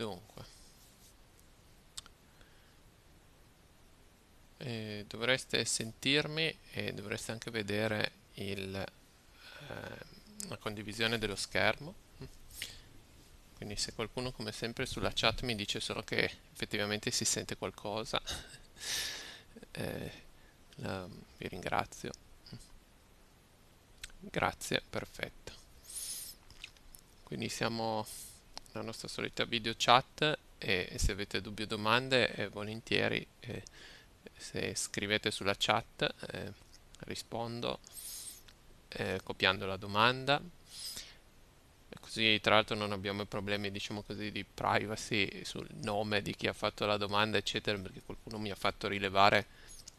Dunque, e dovreste sentirmi e dovreste anche vedere il, eh, la condivisione dello schermo. Quindi se qualcuno come sempre sulla chat mi dice solo che effettivamente si sente qualcosa, eh, la, vi ringrazio. Grazie, perfetto. Quindi siamo la nostra solita video chat e se avete dubbi o domande eh, volentieri eh, se scrivete sulla chat eh, rispondo eh, copiando la domanda così tra l'altro non abbiamo problemi diciamo così di privacy sul nome di chi ha fatto la domanda eccetera perché qualcuno mi ha fatto rilevare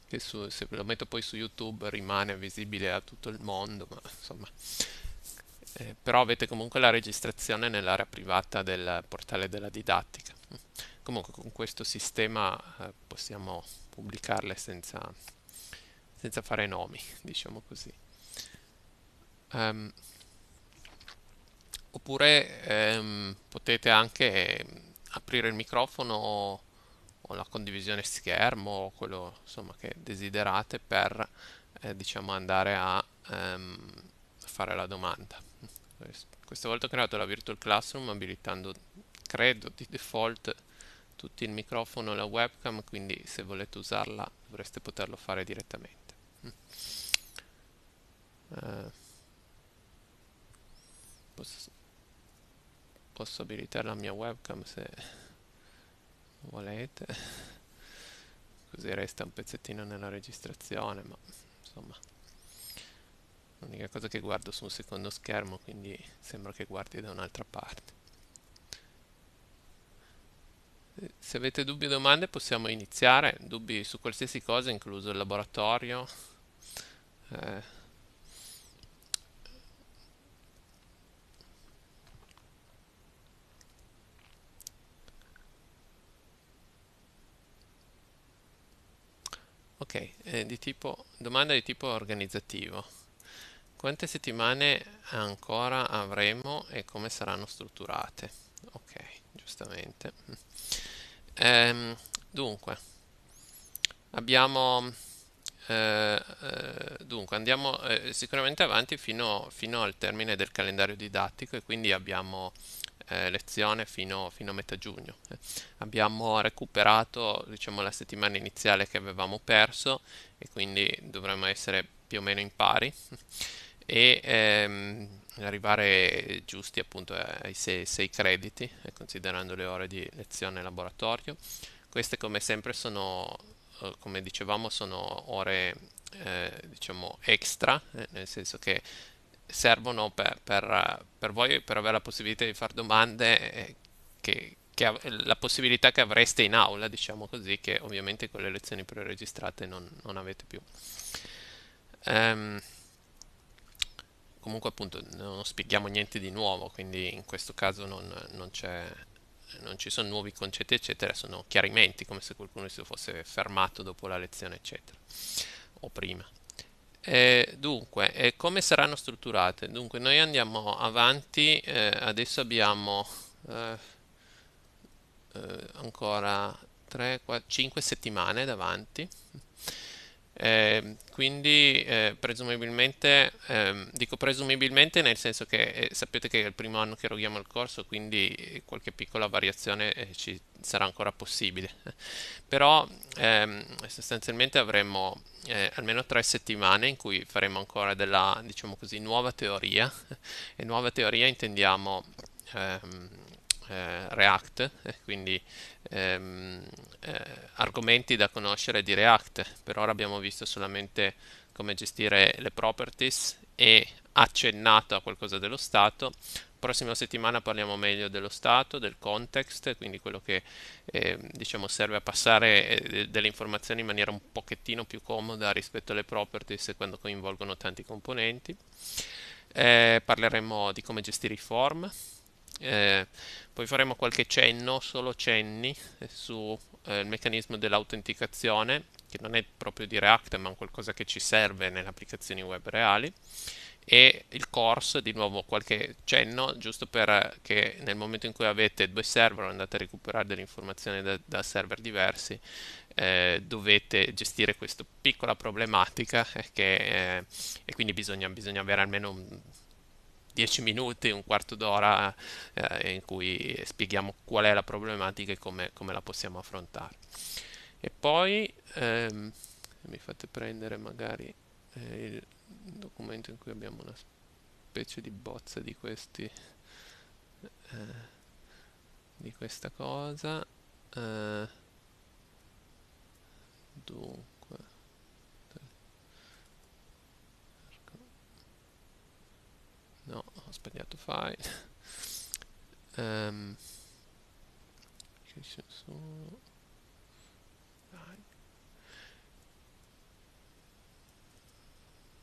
che su, se lo metto poi su youtube rimane visibile a tutto il mondo ma insomma eh, però avete comunque la registrazione nell'area privata del portale della didattica. Comunque con questo sistema eh, possiamo pubblicarle senza, senza, fare nomi, diciamo così. Um, oppure ehm, potete anche aprire il microfono o la condivisione schermo o quello insomma, che desiderate per eh, diciamo andare a ehm, fare la domanda. Questa volta ho creato la Virtual Classroom abilitando, credo, di default tutto il microfono e la webcam, quindi se volete usarla dovreste poterlo fare direttamente. Uh, posso, posso abilitare la mia webcam se volete, così resta un pezzettino nella registrazione, ma insomma l'unica cosa che guardo su un secondo schermo quindi sembra che guardi da un'altra parte eh, se avete dubbi o domande possiamo iniziare dubbi su qualsiasi cosa incluso il laboratorio eh, Ok, eh, di tipo, domanda di tipo organizzativo. Quante settimane ancora avremo e come saranno strutturate? Ok, giustamente. Ehm, dunque, abbiamo... Eh, eh, dunque, andiamo eh, sicuramente avanti fino, fino, al termine del calendario didattico e quindi abbiamo eh, lezione fino, fino, a metà giugno. abbiamo recuperato diciamo, la settimana iniziale che avevamo perso e quindi dovremmo essere più o meno in pari e ehm, arrivare giusti appunto ai 6 crediti, eh, considerando le ore di lezione e laboratorio. Queste come sempre sono, eh, come dicevamo, sono ore eh, diciamo extra, eh, nel senso che servono per, per, per, voi per avere la possibilità di fare domande che, che la possibilità che avreste in aula, diciamo così, che ovviamente con le lezioni preregistrate non, non avete più. Um, comunque appunto non spieghiamo niente di nuovo, quindi in questo caso non, non, non ci sono nuovi concetti eccetera, sono chiarimenti come se qualcuno si fosse fermato dopo la lezione eccetera o prima. E dunque, e come saranno strutturate? Dunque, noi andiamo avanti, eh, adesso abbiamo eh, eh, ancora 3, 4, 5 settimane davanti. Ehm, quindi eh, presumibilmente, ehm, dico presumibilmente nel senso che eh, sapete che è il primo anno che eroghiamo il corso, quindi eh, qualche piccola variazione eh, ci sarà ancora possibile. Però ehm, sostanzialmente avremo eh, almeno tre settimane in cui faremo ancora della, diciamo così, nuova teoria. E nuova teoria intendiamo... Ehm, eh, React, eh, quindi ehm, eh, argomenti da conoscere di React. Per ora abbiamo visto solamente come gestire le properties e accennato a qualcosa dello stato. Prossima settimana parliamo meglio dello stato, del context, quindi quello che eh, diciamo serve a passare eh, delle informazioni in maniera un pochettino più comoda rispetto alle properties quando coinvolgono tanti componenti. Eh, parleremo di come gestire i form, eh, poi faremo qualche cenno, solo cenni, sul eh, meccanismo dell'autenticazione, che non è proprio di React, ma qualcosa che ci serve nelle applicazioni web reali. E il course, di nuovo qualche cenno, giusto perché nel momento in cui avete due server, o andate a recuperare delle informazioni da, da server diversi, eh, dovete gestire questa piccola problematica eh, che, eh, e quindi bisogna, bisogna avere almeno un, 10 minuti, un quarto d'ora eh, in cui spieghiamo qual è la problematica e come, come la possiamo affrontare. E poi ehm, mi fate prendere magari eh, il documento in cui abbiamo una specie di bozza di questi eh, di questa cosa. Eh, dunque ho sbagliato file um,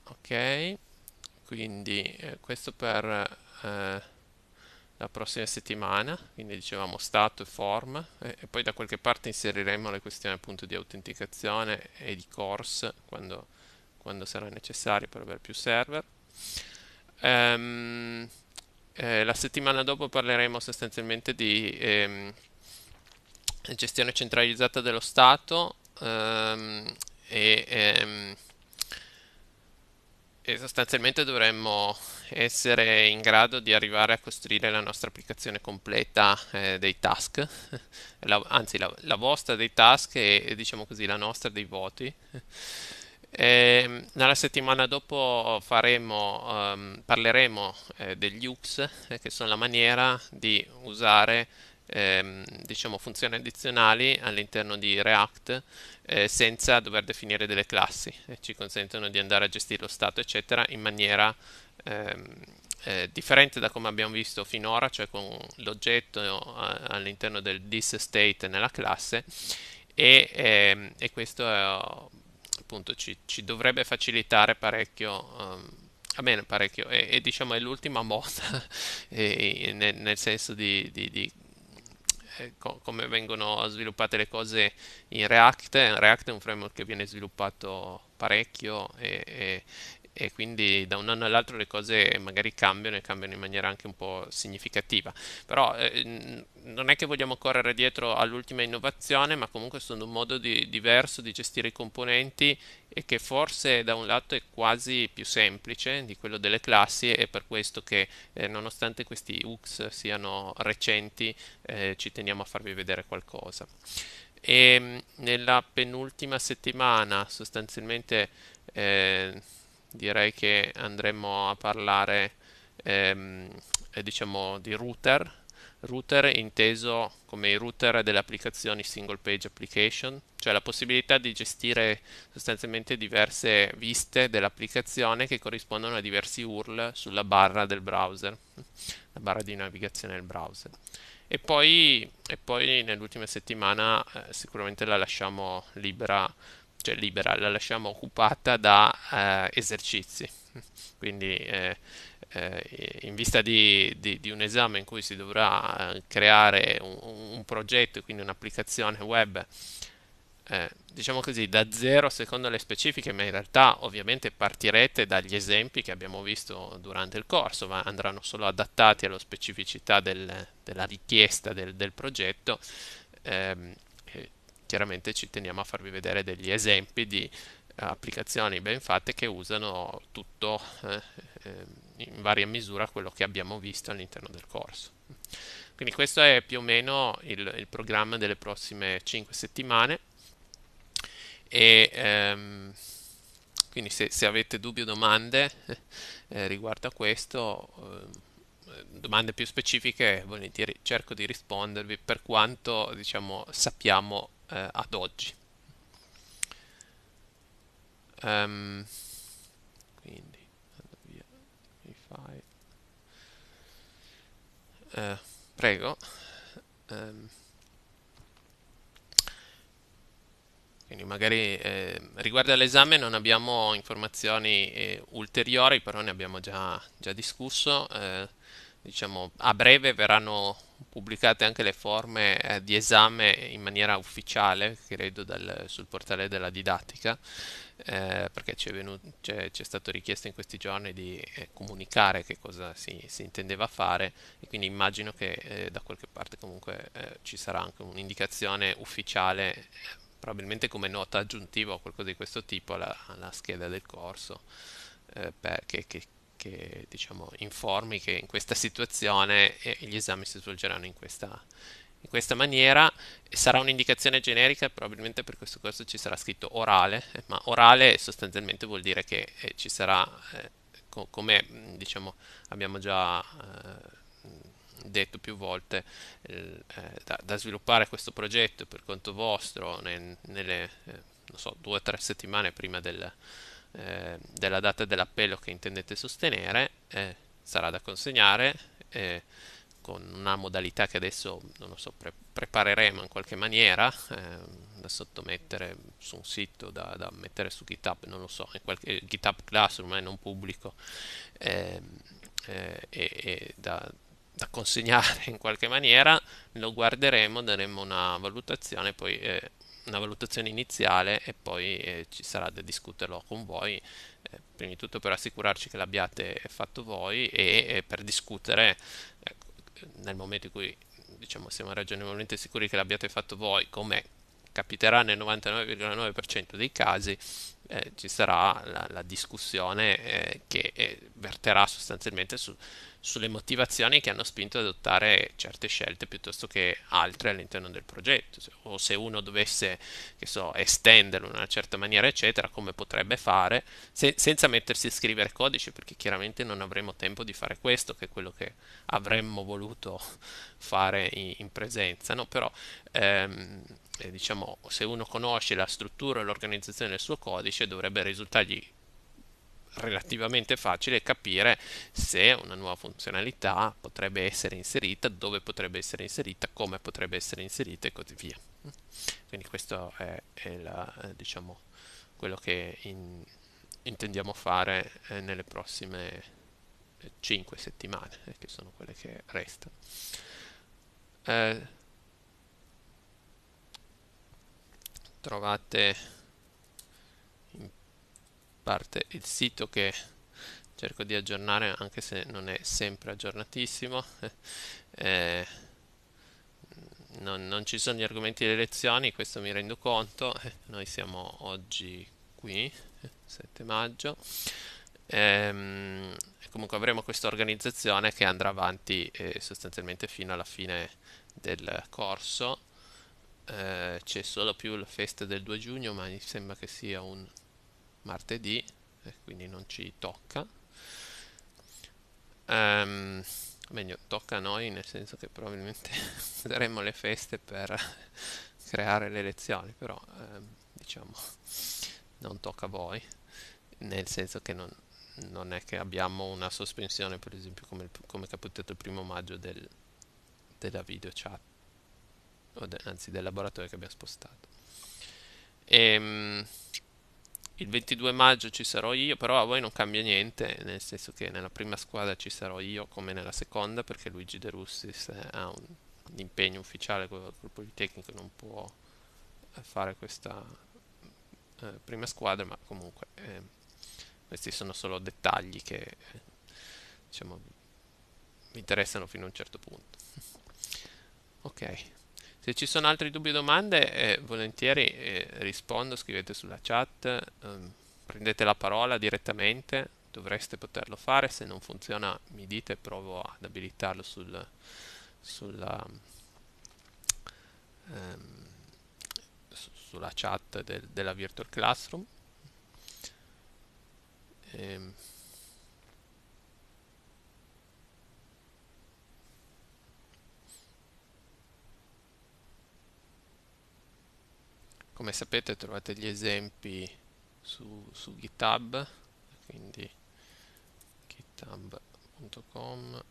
ok quindi eh, questo per eh, la prossima settimana quindi dicevamo stato e form e, e, poi da qualche parte inseriremo le questioni appunto di autenticazione e di course quando, quando sarà necessario per avere più server Um, eh, la settimana dopo parleremo sostanzialmente di ehm, gestione centralizzata dello Stato ehm, e, ehm, e, sostanzialmente dovremmo essere in grado di arrivare a costruire la nostra applicazione completa eh, dei task, la, anzi la, la, vostra dei task e, e diciamo così la nostra dei voti. Ehm, nella settimana dopo faremo, ehm, parleremo eh, degli UX, eh, che sono la maniera di usare ehm, diciamo, funzioni addizionali all'interno di React eh, senza dover definire delle classi. Eh, ci consentono di andare a gestire lo stato, eccetera, in maniera ehm, eh, differente da come abbiamo visto finora, cioè con l'oggetto all'interno del this state nella classe e, ehm, e questo è punto ci, ci dovrebbe facilitare parecchio, um, ehm, a bene parecchio, e, e, diciamo è l'ultima moda, e, e nel, senso di, di, di eh, come vengono sviluppate le cose in React. React è un framework che viene sviluppato parecchio e, e, e quindi da un anno all'altro le cose magari cambiano e cambiano in maniera anche un po' significativa. Però eh, non è che vogliamo correre dietro all'ultima innovazione, ma comunque sono un modo di, diverso di gestire i componenti e che forse da un lato è quasi più semplice di quello delle classi e per questo che eh, nonostante questi UX siano recenti eh, ci teniamo a farvi vedere qualcosa. E ehm, nella penultima settimana sostanzialmente eh, direi che andremo a parlare ehm, eh, diciamo di router router inteso come i router delle applicazioni single page application, cioè la possibilità di gestire sostanzialmente diverse viste dell'applicazione che corrispondono a diversi URL sulla barra del browser, la barra di navigazione del browser. E poi, e poi nell'ultima settimana eh, sicuramente la lasciamo libera cioè libera, la lasciamo occupata da eh, esercizi. Quindi eh, eh, in vista di, di, di, un esame in cui si dovrà eh, creare un, un progetto, quindi un'applicazione web, eh, diciamo così, da zero secondo le specifiche, ma in realtà ovviamente partirete dagli esempi che abbiamo visto durante il corso, ma andranno solo adattati alla specificità del, della richiesta del, del progetto. Ehm, chiaramente ci teniamo a farvi vedere degli esempi di eh, applicazioni ben fatte che usano tutto eh, eh, in varia misura quello che abbiamo visto all'interno del corso. Quindi questo è più o meno il, il programma delle prossime 5 settimane e ehm, quindi se, se, avete dubbi o domande eh, eh riguardo a questo, eh, domande più specifiche, volentieri cerco di rispondervi per quanto diciamo, sappiamo eh, ad oggi. Um, quindi andiamo via i file. Uh, prego. Um, quindi magari eh, riguardo all'esame non abbiamo informazioni eh, ulteriori, però ne abbiamo già, già discusso. Eh, diciamo, a breve verranno pubblicate anche le forme eh, di esame in maniera ufficiale, credo dal, sul portale della didattica, eh, perché ci è, venuto, c'è, c'è, stato richiesto in questi giorni di eh, comunicare che cosa si, si, intendeva fare e quindi immagino che eh, da qualche parte comunque eh, ci sarà anche un'indicazione ufficiale, eh, probabilmente come nota aggiuntiva o qualcosa di questo tipo alla, alla scheda del corso, Perché, che che diciamo, informi che in questa situazione eh, gli esami si svolgeranno in questa, in questa maniera sarà un'indicazione generica, probabilmente per questo corso ci sarà scritto orale, eh, ma orale sostanzialmente vuol dire che eh, ci sarà, eh, co come mm, diciamo, abbiamo già eh, detto più volte, eh, da, da, sviluppare questo progetto per conto vostro nel, nelle so, due o tre settimane prima del, eh, della data dell'appello che intendete sostenere eh, sarà da consegnare eh, con una modalità che adesso non lo so, pre- prepareremo in qualche maniera ehm, da sottomettere su un sito, da, da, mettere su GitHub, non lo so, in qualche, GitHub Classroom è eh, non pubblico ehm, eh, e, e da, da consegnare in qualche maniera, lo guarderemo, daremo una valutazione, poi eh, una valutazione iniziale e poi eh, ci sarà da discuterlo con voi, eh, prima di tutto per assicurarci che l'abbiate fatto voi e eh, per discutere ecco, nel momento in cui diciamo, siamo ragionevolmente sicuri che l'abbiate fatto voi, come capiterà nel 99,9% dei casi, eh, ci sarà la, la discussione eh, che eh, verterà sostanzialmente su sulle motivazioni che hanno spinto ad adottare certe scelte piuttosto che altre all'interno del progetto o se uno dovesse che so estenderlo in una certa maniera eccetera come potrebbe fare se, senza mettersi a scrivere codice perché chiaramente non avremo tempo di fare questo che è quello che avremmo voluto fare in, in presenza no però ehm, eh, diciamo se uno conosce la struttura e l'organizzazione del suo codice dovrebbe risultargli relativamente facile capire se una nuova funzionalità potrebbe essere inserita, dove potrebbe essere inserita, come potrebbe essere inserita e così via. Quindi questo è, è la, eh, diciamo, quello che in, intendiamo fare eh, nelle prossime 5 eh, settimane, eh, che sono quelle che restano. Eh, trovate parte il sito che cerco di aggiornare anche se non è sempre aggiornatissimo eh, non, non, ci sono gli argomenti delle lezioni questo mi rendo conto noi siamo oggi qui 7 maggio eh, comunque avremo questa organizzazione che andrà avanti eh, sostanzialmente fino alla fine del corso eh, c'è solo più la festa del 2 giugno ma mi sembra che sia un martedì eh, quindi non ci tocca um, meglio tocca a noi nel senso che probabilmente daremo le feste per creare le lezioni però um, diciamo non tocca a voi nel senso che non, non è che abbiamo una sospensione per esempio come, il, come capitato il primo maggio del, della video chat de, anzi del laboratorio che abbiamo spostato e, ehm, il 22 maggio ci sarò io, però a voi non cambia niente, nel senso che nella prima squadra ci sarò io come nella seconda, perché Luigi De Russis eh, ha un, un impegno ufficiale con il Politecnico, non può eh, fare questa eh, prima squadra, ma comunque eh, questi sono solo dettagli che eh, diciamo, mi interessano fino a un certo punto. ok. Se ci sono altri dubbi o domande, eh, volentieri eh, rispondo, scrivete sulla chat, ehm, prendete la parola direttamente, dovreste poterlo fare, se non funziona mi dite, provo ad abilitarlo sul, sulla, ehm, su, sulla, chat del, della Virtual Classroom. Ehm. come sapete trovate gli esempi su, su github quindi github.com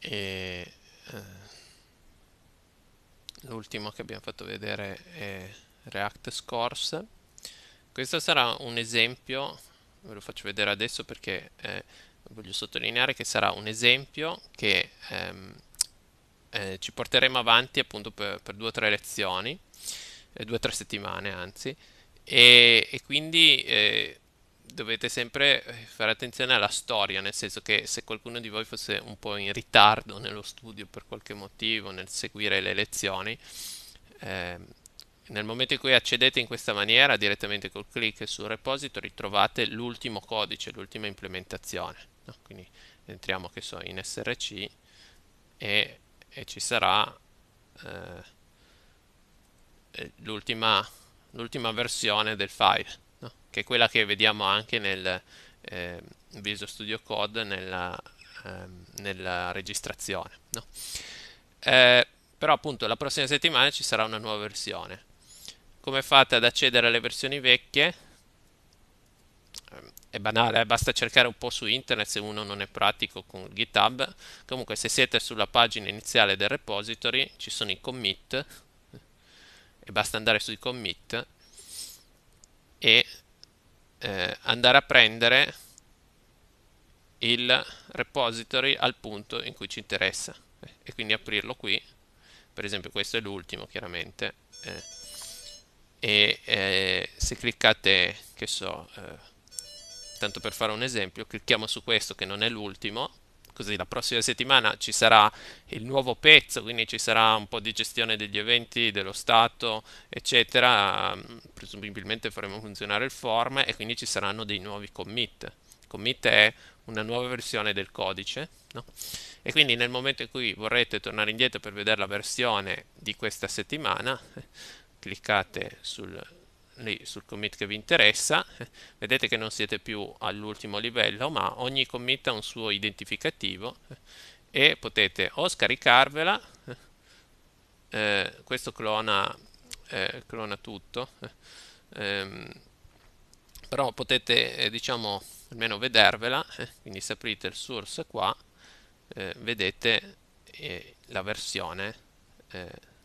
e eh, l'ultimo che abbiamo fatto vedere è React Scores questo sarà un esempio ve lo faccio vedere adesso perché eh, voglio sottolineare che sarà un esempio che ehm, eh, ci porteremo avanti appunto per, per due o tre lezioni, eh, due o tre settimane anzi, e, e quindi eh, dovete sempre eh, fare attenzione alla storia, nel senso che se qualcuno di voi fosse un po' in ritardo nello studio per qualche motivo, nel seguire le lezioni, ehm, nel momento in cui accedete in questa maniera, direttamente col clic sul repository, trovate l'ultimo codice, l'ultima implementazione. No? Quindi entriamo che so, in SRC e e ci sarà eh, eh, l'ultima, l'ultima versione del file, no? che è quella che vediamo anche nel eh, Visual Studio Code nella, eh, nella registrazione. No? Eh, però appunto la prossima settimana ci sarà una nuova versione. Come fate ad accedere alle versioni vecchie? è banale, eh? basta cercare un po' su internet se uno non è pratico con GitHub. Comunque se siete sulla pagina iniziale del repository ci sono i commit e basta andare sui commit e eh, andare a prendere il repository al punto in cui ci interessa eh, e quindi aprirlo qui. Per esempio questo è l'ultimo chiaramente. Eh. E eh, se cliccate, che so eh, tanto per fare un esempio, clicchiamo su questo che non è l'ultimo, così la prossima settimana ci sarà il nuovo pezzo, quindi ci sarà un po' di gestione degli eventi, dello stato, eccetera, mm, presumibilmente faremo funzionare il form e quindi ci saranno dei nuovi commit. commit è una nuova versione del codice no? e quindi nel momento in cui vorrete tornare indietro per vedere la versione di questa settimana, cliccate sul lì sul commit che vi interessa, vedete che non siete più all'ultimo livello, ma ogni commit ha un suo identificativo e potete o scaricarvela, eh, questo clona, eh, clona tutto, ehm, però potete eh, diciamo almeno vedervela, eh, quindi se aprite il source qua, eh, vedete eh, la versione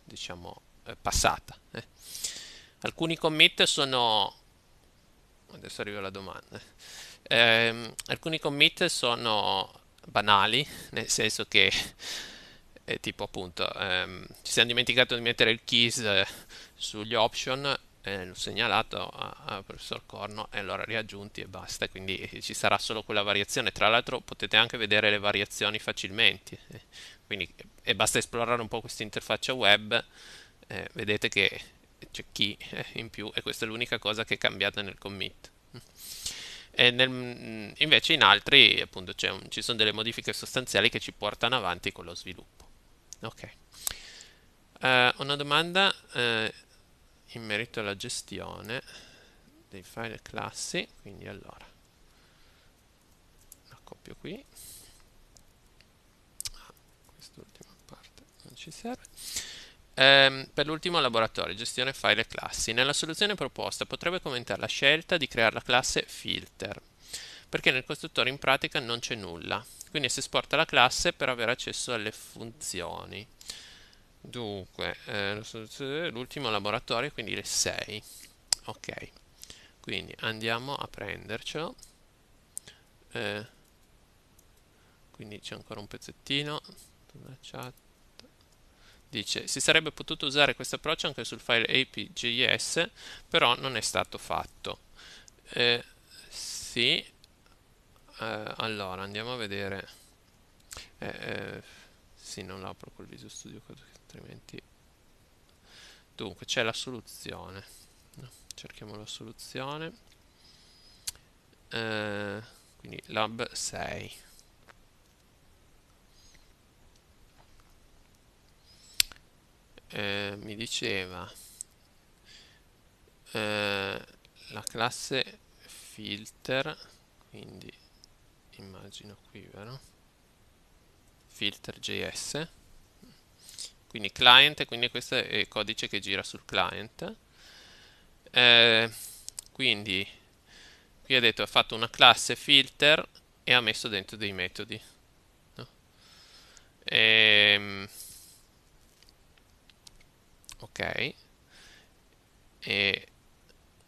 diciamo passata. Alcuni commit sono... Adesso arrivo alla domanda. Eh, alcuni commit sono banali, nel senso che eh, tipo appunto ehm, ci siamo dimenticati di mettere il keys eh, sugli option, eh, l'ho segnalato al professor Corno e allora riaggiunti e basta, quindi ci sarà solo quella variazione. Tra l'altro potete anche vedere le variazioni facilmente, eh, quindi e eh, basta esplorare un po' questa interfaccia web, vedete che c'è chi eh, in più e questa è l'unica cosa che è cambiata nel commit. Nel, mm, invece in altri appunto un, ci sono delle modifiche sostanziali che ci portano avanti con lo sviluppo. Ok. Uh, una domanda uh, in merito alla gestione dei file e classi, quindi allora la copio qui. Ah, quest'ultima parte non ci serve. Ehm, per l'ultimo laboratorio, gestione file e classi. Nella soluzione proposta potrebbe commentare la scelta di creare la classe filter, perché nel costruttore in pratica non c'è nulla. Quindi si esporta la classe per avere accesso alle funzioni. Dunque, eh, l'ultimo laboratorio, quindi le 6. Ok, quindi andiamo a prendercelo. Eh, quindi c'è ancora un pezzettino. La chat. Dice, si sarebbe potuto usare questo approccio anche sul file app.js, però non è stato fatto. Eh, sì, eh, allora andiamo a vedere. Eh, eh sì, non l'apro col Visual Studio, altrimenti... Dunque, c'è la soluzione. No, cerchiamo la soluzione. Eh, quindi lab 6. Eh, mi diceva eh, la classe filter quindi immagino qui vero filter.js quindi client quindi questo è il codice che gira sul client eh, quindi qui ha detto ha fatto una classe filter e ha messo dentro dei metodi no? e, ehm, ok e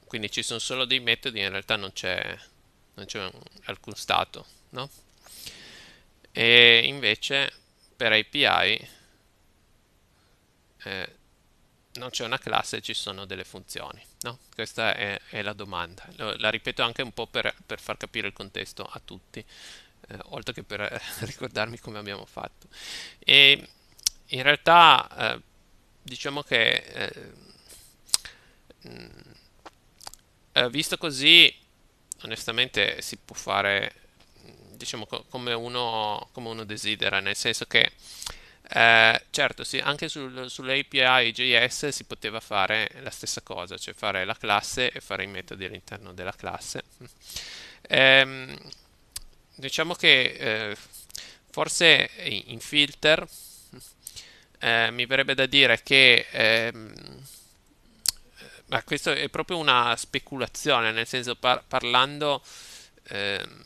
quindi ci sono solo dei metodi in realtà non c'è alcun stato no? e invece per API eh, non c'è una classe ci sono delle funzioni no? questa è, è, la domanda la ripeto anche un po' per, per far capire il contesto a tutti eh, oltre che per ricordarmi come abbiamo fatto e in realtà eh, diciamo che eh, mm, eh, visto così onestamente si può fare mm, diciamo co come, uno, come uno desidera nel senso che eh, certo sì anche sul, sull'API JS si poteva fare la stessa cosa cioè fare la classe e fare i metodi all'interno della classe ehm, diciamo che eh, forse in filter eh, mi verrebbe da dire che... Ehm, ma questo è proprio una speculazione, nel senso par- parlando ehm,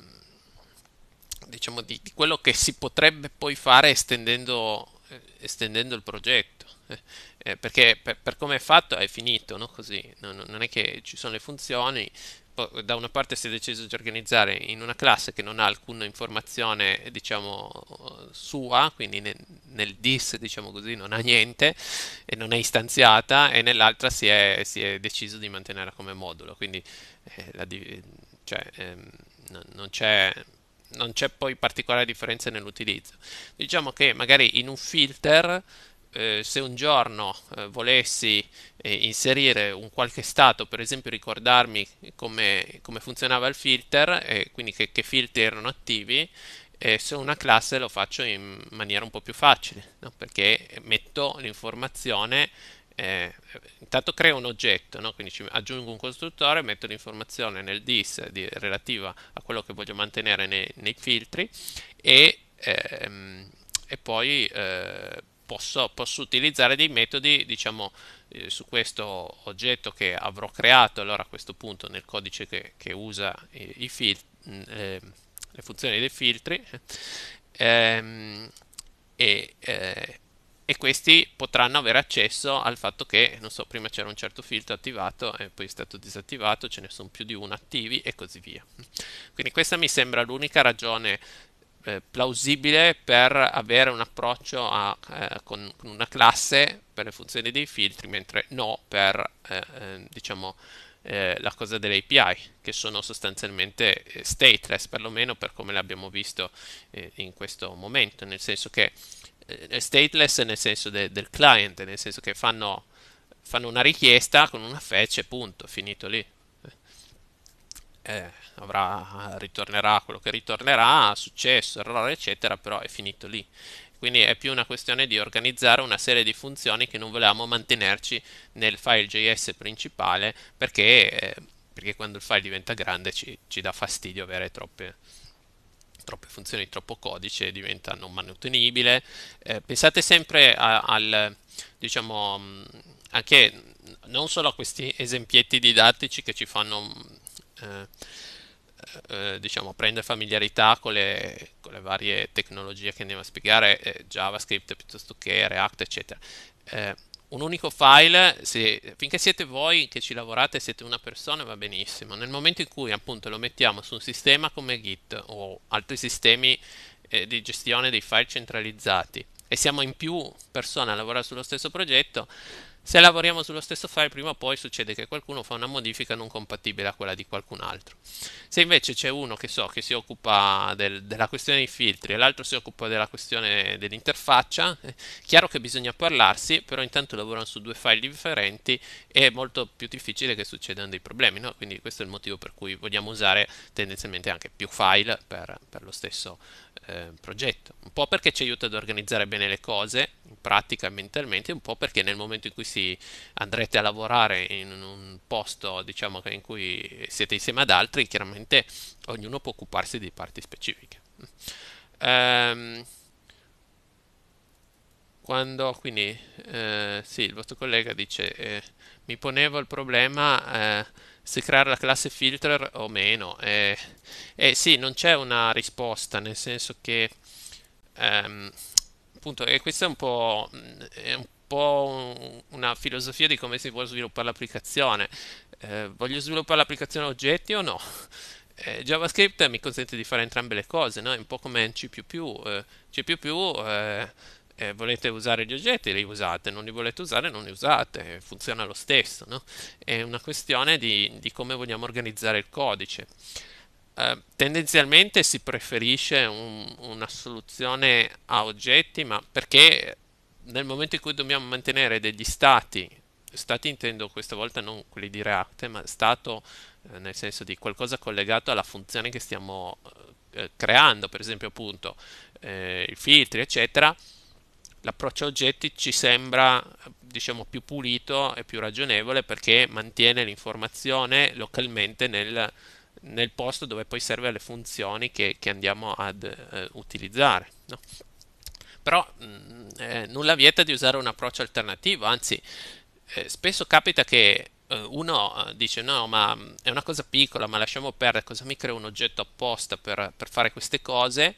diciamo di, di, quello che si potrebbe poi fare estendendo, eh, estendendo il progetto. Eh, eh perché per, per come è fatto è finito, no? Così, non, non è che ci sono le funzioni, da una parte si è deciso di organizzare in una classe che non ha alcuna informazione diciamo sua, quindi nel, nel dis diciamo così non ha niente e non è istanziata e nell'altra si è, si è deciso di mantenerla come modulo, quindi eh, la, cioè, eh, non c'è non c'è poi particolare differenza nell'utilizzo. Diciamo che magari in un filter eh, se un giorno eh, volessi eh, inserire un qualche stato, per esempio ricordarmi come, come funzionava il filter, eh, quindi che, che, filtri erano attivi, eh, su una classe lo faccio in maniera un po' più facile, no? perché metto l'informazione eh, intanto creo un oggetto, no? quindi aggiungo un costruttore, metto l'informazione nel dis di, relativa a quello che voglio mantenere nei, nei filtri e, ehm, e poi eh, posso, posso utilizzare dei metodi, diciamo, eh, su questo oggetto che avrò creato, allora a questo punto nel codice che, che usa i, i fil, eh, le funzioni dei filtri, ehm, e, eh, e questi potranno avere accesso al fatto che, non so, prima c'era un certo filtro attivato e poi è stato disattivato, ce ne sono più di uno attivi e così via. Quindi questa mi sembra l'unica ragione eh, plausibile per avere un approccio a, eh, con, con, una classe per le funzioni dei filtri, mentre no per eh, eh diciamo, eh, la cosa delle API, che sono sostanzialmente stateless, perlomeno per come l'abbiamo visto in questo momento, nel senso che stateless nel senso de, del client, nel senso che fanno, fanno una richiesta con una fetch e punto, finito lì. Eh, avrà, ritornerà quello che ritornerà, successo, errore, eccetera, però è finito lì. Quindi è più una questione di organizzare una serie di funzioni che non volevamo mantenerci nel file JS principale perché, eh, perché quando il file diventa grande ci, ci dà fastidio avere troppe, troppe funzioni, troppo codice, diventa non manutenibile. Eh, pensate sempre a, al, diciamo, anche non solo a questi esempietti didattici che ci fanno eh, eh, diciamo, prende familiarità con le, con le, varie tecnologie che andiamo a spiegare, eh, JavaScript piuttosto che React, eccetera. Eh, un unico file, se, finché siete voi che ci lavorate, siete una persona, va benissimo. Nel momento in cui appunto lo mettiamo su un sistema come Git o altri sistemi eh, di gestione dei file centralizzati e siamo in più persone a lavorare sullo stesso progetto, se lavoriamo sullo stesso file, prima o poi succede che qualcuno fa una modifica non compatibile a quella di qualcun altro. Se invece c'è uno che so che si occupa del, della questione dei filtri e l'altro si occupa della questione dell'interfaccia, è eh, chiaro che bisogna parlarsi, però intanto lavorano su due file differenti e è molto più difficile che succedano dei problemi. No? Quindi questo è il motivo per cui vogliamo usare tendenzialmente anche più file per, per lo stesso eh, progetto. Un po' perché ci aiuta ad organizzare bene le cose, in pratica, mentalmente, un po' perché nel momento in cui si diversi, andrete a lavorare in un posto diciamo, in cui siete insieme ad altri, chiaramente ognuno può occuparsi di parti specifiche. Ehm, quando quindi eh, sì, il vostro collega dice eh, mi ponevo il problema eh, se creare la classe filter o meno e sì non c'è una risposta nel senso che ehm, appunto e questo è un po' mm, è un po' una filosofia di come si vuole sviluppare l'applicazione. Eh, voglio sviluppare l'applicazione a oggetti o no? Eh, JavaScript mi consente di fare entrambe le cose, no? è un po' come C++. Eh, C++ eh, eh, volete usare gli oggetti, li usate, non li volete usare, non li usate, funziona lo stesso. No? È una questione di, di, come vogliamo organizzare il codice. Eh, tendenzialmente si preferisce un, una soluzione a oggetti, ma perché nel momento in cui dobbiamo mantenere degli stati, stati intendo questa volta non quelli di React, ma stato eh, nel senso di qualcosa collegato alla funzione che stiamo eh, eh creando, per esempio appunto eh, i filtri, eccetera, l'approccio oggetti ci sembra diciamo più pulito e più ragionevole perché mantiene l'informazione localmente nel, nel posto dove poi serve alle funzioni che, che andiamo ad eh, utilizzare. No? però mh, mm, eh, nulla vieta di usare un approccio alternativo, anzi eh, spesso capita che eh, uno eh, dice no ma mm, è una cosa piccola ma lasciamo perdere, cosa mi creo un oggetto apposta per, per fare queste cose?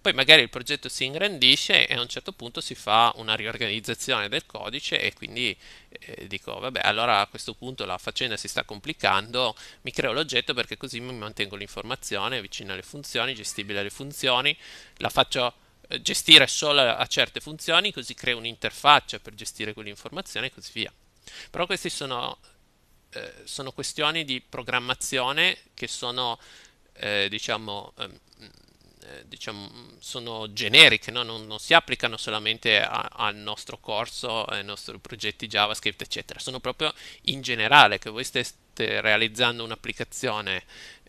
Poi magari il progetto si ingrandisce e a un certo punto si fa una riorganizzazione del codice e quindi eh, dico vabbè allora a questo punto la faccenda si sta complicando, mi creo l'oggetto perché così mi mantengo l'informazione vicina alle funzioni, gestibile alle funzioni, la faccio eh, gestire solo a certe funzioni, così crea un'interfaccia per gestire quell'informazione e così via. Però queste sono, eh, sono questioni di programmazione che sono, eh, diciamo, ehm, eh, diciamo, sono generiche, no? non, non, si applicano solamente a, al nostro corso, ai nostri progetti JavaScript, eccetera. Sono proprio in generale che voi stessi realizzando un'applicazione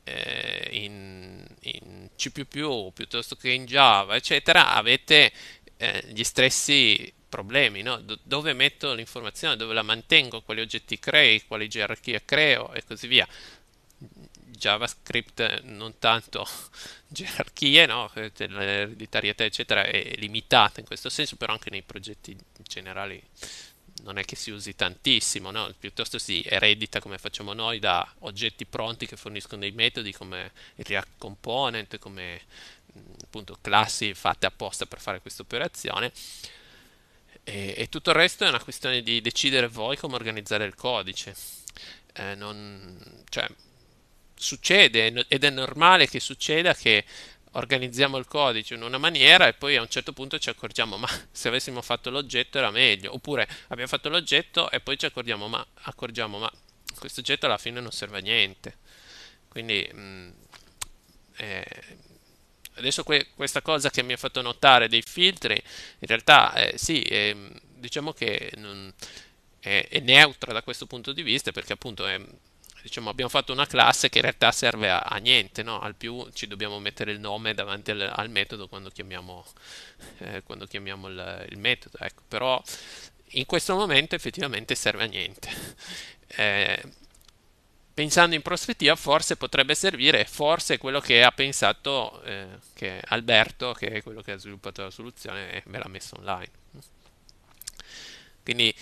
eh, in, in C++ piuttosto che in Java, eccetera, avete eh, gli stessi problemi, no? Do dove metto l'informazione, dove la mantengo, quali oggetti crei, quali gerarchie creo e così via. JavaScript non tanto gerarchie, no? Eh, l'ereditarietà eccetera è limitata in questo senso, però anche nei progetti generali non è che si usi tantissimo, no? piuttosto si eredita come facciamo noi da oggetti pronti che forniscono dei metodi come il React Component, come mm, appunto classi fatte apposta per fare questa operazione. E, e, tutto il resto è una questione di decidere voi come organizzare il codice. Eh, non, cioè, succede ed è normale che succeda che organizziamo il codice in una maniera e poi a un certo punto ci accorgiamo ma se avessimo fatto l'oggetto era meglio oppure abbiamo fatto l'oggetto e poi ci accorgiamo ma, accorgiamo, ma questo oggetto alla fine non serve a niente quindi mh, mm, eh, adesso que questa cosa che mi ha fatto notare dei filtri in realtà eh, sì eh, diciamo che non, è, è neutra da questo punto di vista perché appunto è diciamo, abbiamo fatto una classe che in realtà serve a, a niente, no? al più ci dobbiamo mettere il nome davanti al, al metodo quando chiamiamo, eh, quando chiamiamo il, il, metodo, ecco. però in questo momento effettivamente serve a niente. Eh, pensando in prospettiva forse potrebbe servire, forse quello che ha pensato eh, che Alberto, che è quello che ha sviluppato la soluzione, e me l'ha messo online. Quindi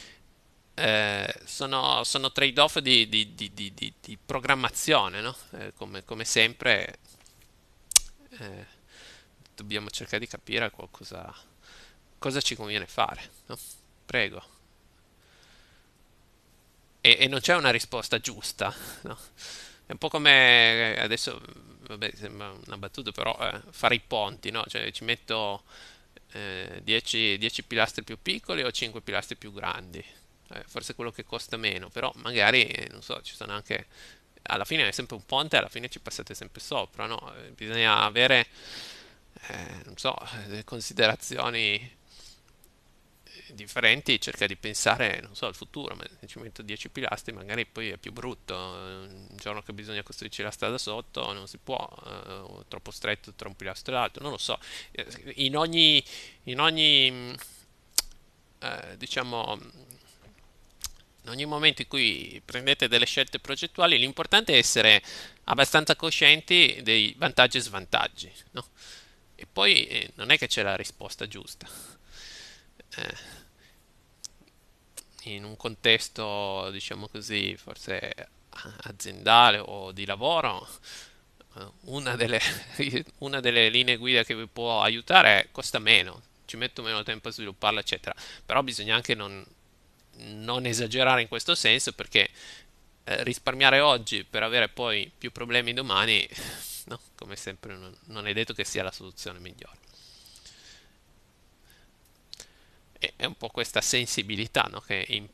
eh, sono, sono trade-off di, di, di, di, programmazione, no? eh, come, come, sempre eh, dobbiamo cercare di capire qualcosa, cosa ci conviene fare, no? prego. E, e, non c'è una risposta giusta, no? È un po' come adesso, vabbè, sembra una battuta, però eh, fare i ponti, cioè, ci metto 10 eh, pilastri più piccoli o 5 pilastri più grandi eh, forse quello che costa meno, però magari, eh, non so, ci sono anche... Alla fine è sempre un ponte, alla fine ci passate sempre sopra, no? Eh, bisogna avere, eh, non so, eh, considerazioni differenti, cercare di pensare, non so, al futuro, ma se ci metto 10 pilastri magari poi è più brutto, un giorno che bisogna costruirci la strada sotto non si può, eh, troppo stretto tra un pilastro e l'altro, non lo so, in ogni, in ogni mm, eh, diciamo, in ogni momento in cui prendete delle scelte progettuali, l'importante è essere abbastanza coscienti dei vantaggi e svantaggi. No? E poi eh, non è che c'è la risposta giusta. Eh, in un contesto, diciamo così, forse aziendale o di lavoro, eh, una delle, una delle, linee guida che vi può aiutare è costa meno, ci metto meno tempo a svilupparla, eccetera. Però bisogna anche non non esagerare in questo senso perché eh, risparmiare oggi per avere poi più problemi domani, no, come sempre non, non, è detto che sia la soluzione migliore. E, è un po' questa sensibilità no, che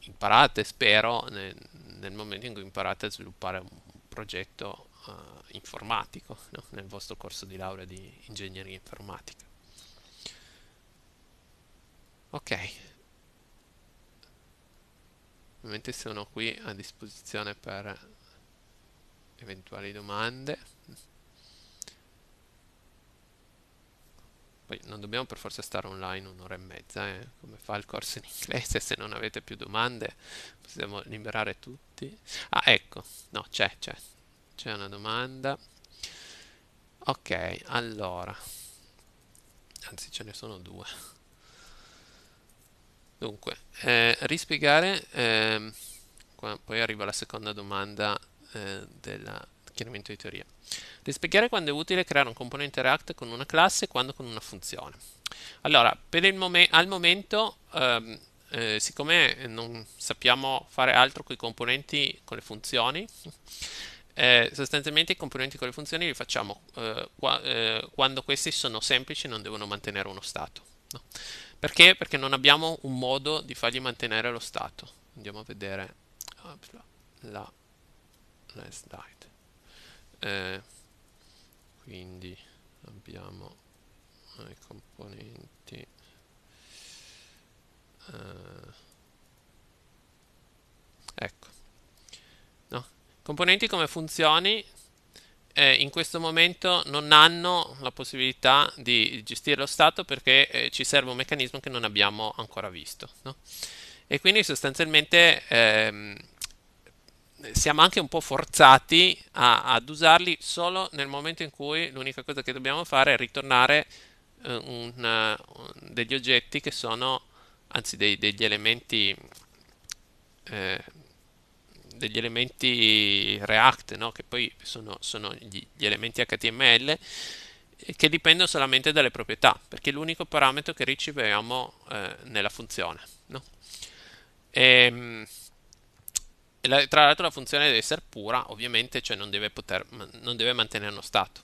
imparate, spero, nel, nel, momento in cui imparate a sviluppare un progetto uh, informatico no, nel vostro corso di laurea di ingegneria informatica. Ok, ovviamente sono qui a disposizione per eventuali domande poi non dobbiamo per forza stare online un'ora e mezza eh? come fa il corso in inglese se non avete più domande possiamo liberare tutti ah ecco no c'è c'è c'è una domanda ok allora anzi ce ne sono due Dunque, eh, rispiegare, eh, qua, poi arriva la seconda domanda eh, del chiarimento di teoria. Rispiegare quando è utile creare un componente React con una classe e quando con una funzione. Allora, mom al momento, ehm, eh, siccome non sappiamo fare altro con i componenti, con le funzioni, eh, sostanzialmente i componenti con le funzioni li facciamo eh, qua, eh, quando questi sono semplici e non devono mantenere uno stato. No? Perché? Perché non abbiamo un modo di fargli mantenere lo stato. Andiamo a vedere la, la slide. Eh, quindi abbiamo eh, i componenti. Eh, ecco. No. Componenti come funzioni eh, in questo momento non hanno la possibilità di gestire lo stato perché eh, ci serve un meccanismo che non abbiamo ancora visto. No? E quindi sostanzialmente ehm, siamo anche un po' forzati a, ad usarli solo nel momento in cui l'unica cosa che dobbiamo fare è ritornare eh, un, un, degli oggetti che sono, anzi dei, degli elementi eh, degli elementi React, no? che poi sono, sono gli, gli, elementi HTML, che dipendono solamente dalle proprietà, perché è l'unico parametro che riceviamo eh, nella funzione. No? Ehm, e, tra l'altro la funzione deve essere pura, ovviamente, cioè non deve, poter, non deve mantenere uno stato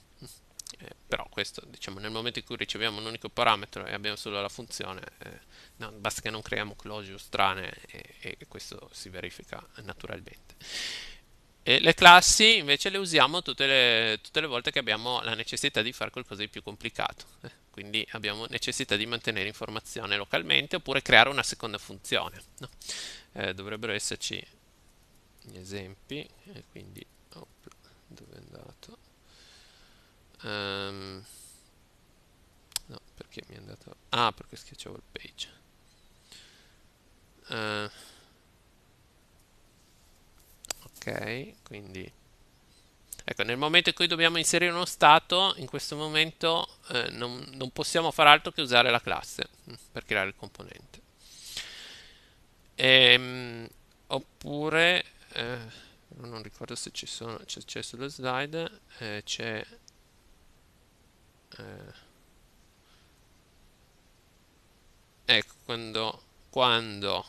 eh, però questo diciamo nel momento in cui riceviamo un unico parametro e abbiamo solo la funzione eh, no, basta che non creiamo closure strane e, e questo si verifica naturalmente e le classi invece le usiamo tutte le, tutte le, volte che abbiamo la necessità di fare qualcosa di più complicato eh, quindi abbiamo necessità di mantenere informazione localmente oppure creare una seconda funzione no? Eh, dovrebbero esserci gli esempi quindi dove è andato Um, no, perché mi è andato... Ah, perché schiacciavo il page. Uh, ok, quindi... Ecco, nel momento in cui dobbiamo inserire uno stato, in questo momento eh, non, non, possiamo fare altro che usare la classe per creare il componente. Ehm, oppure, eh, non ricordo se, ci sono, c'è sullo slide, eh, c'è eh, ecco quando, quando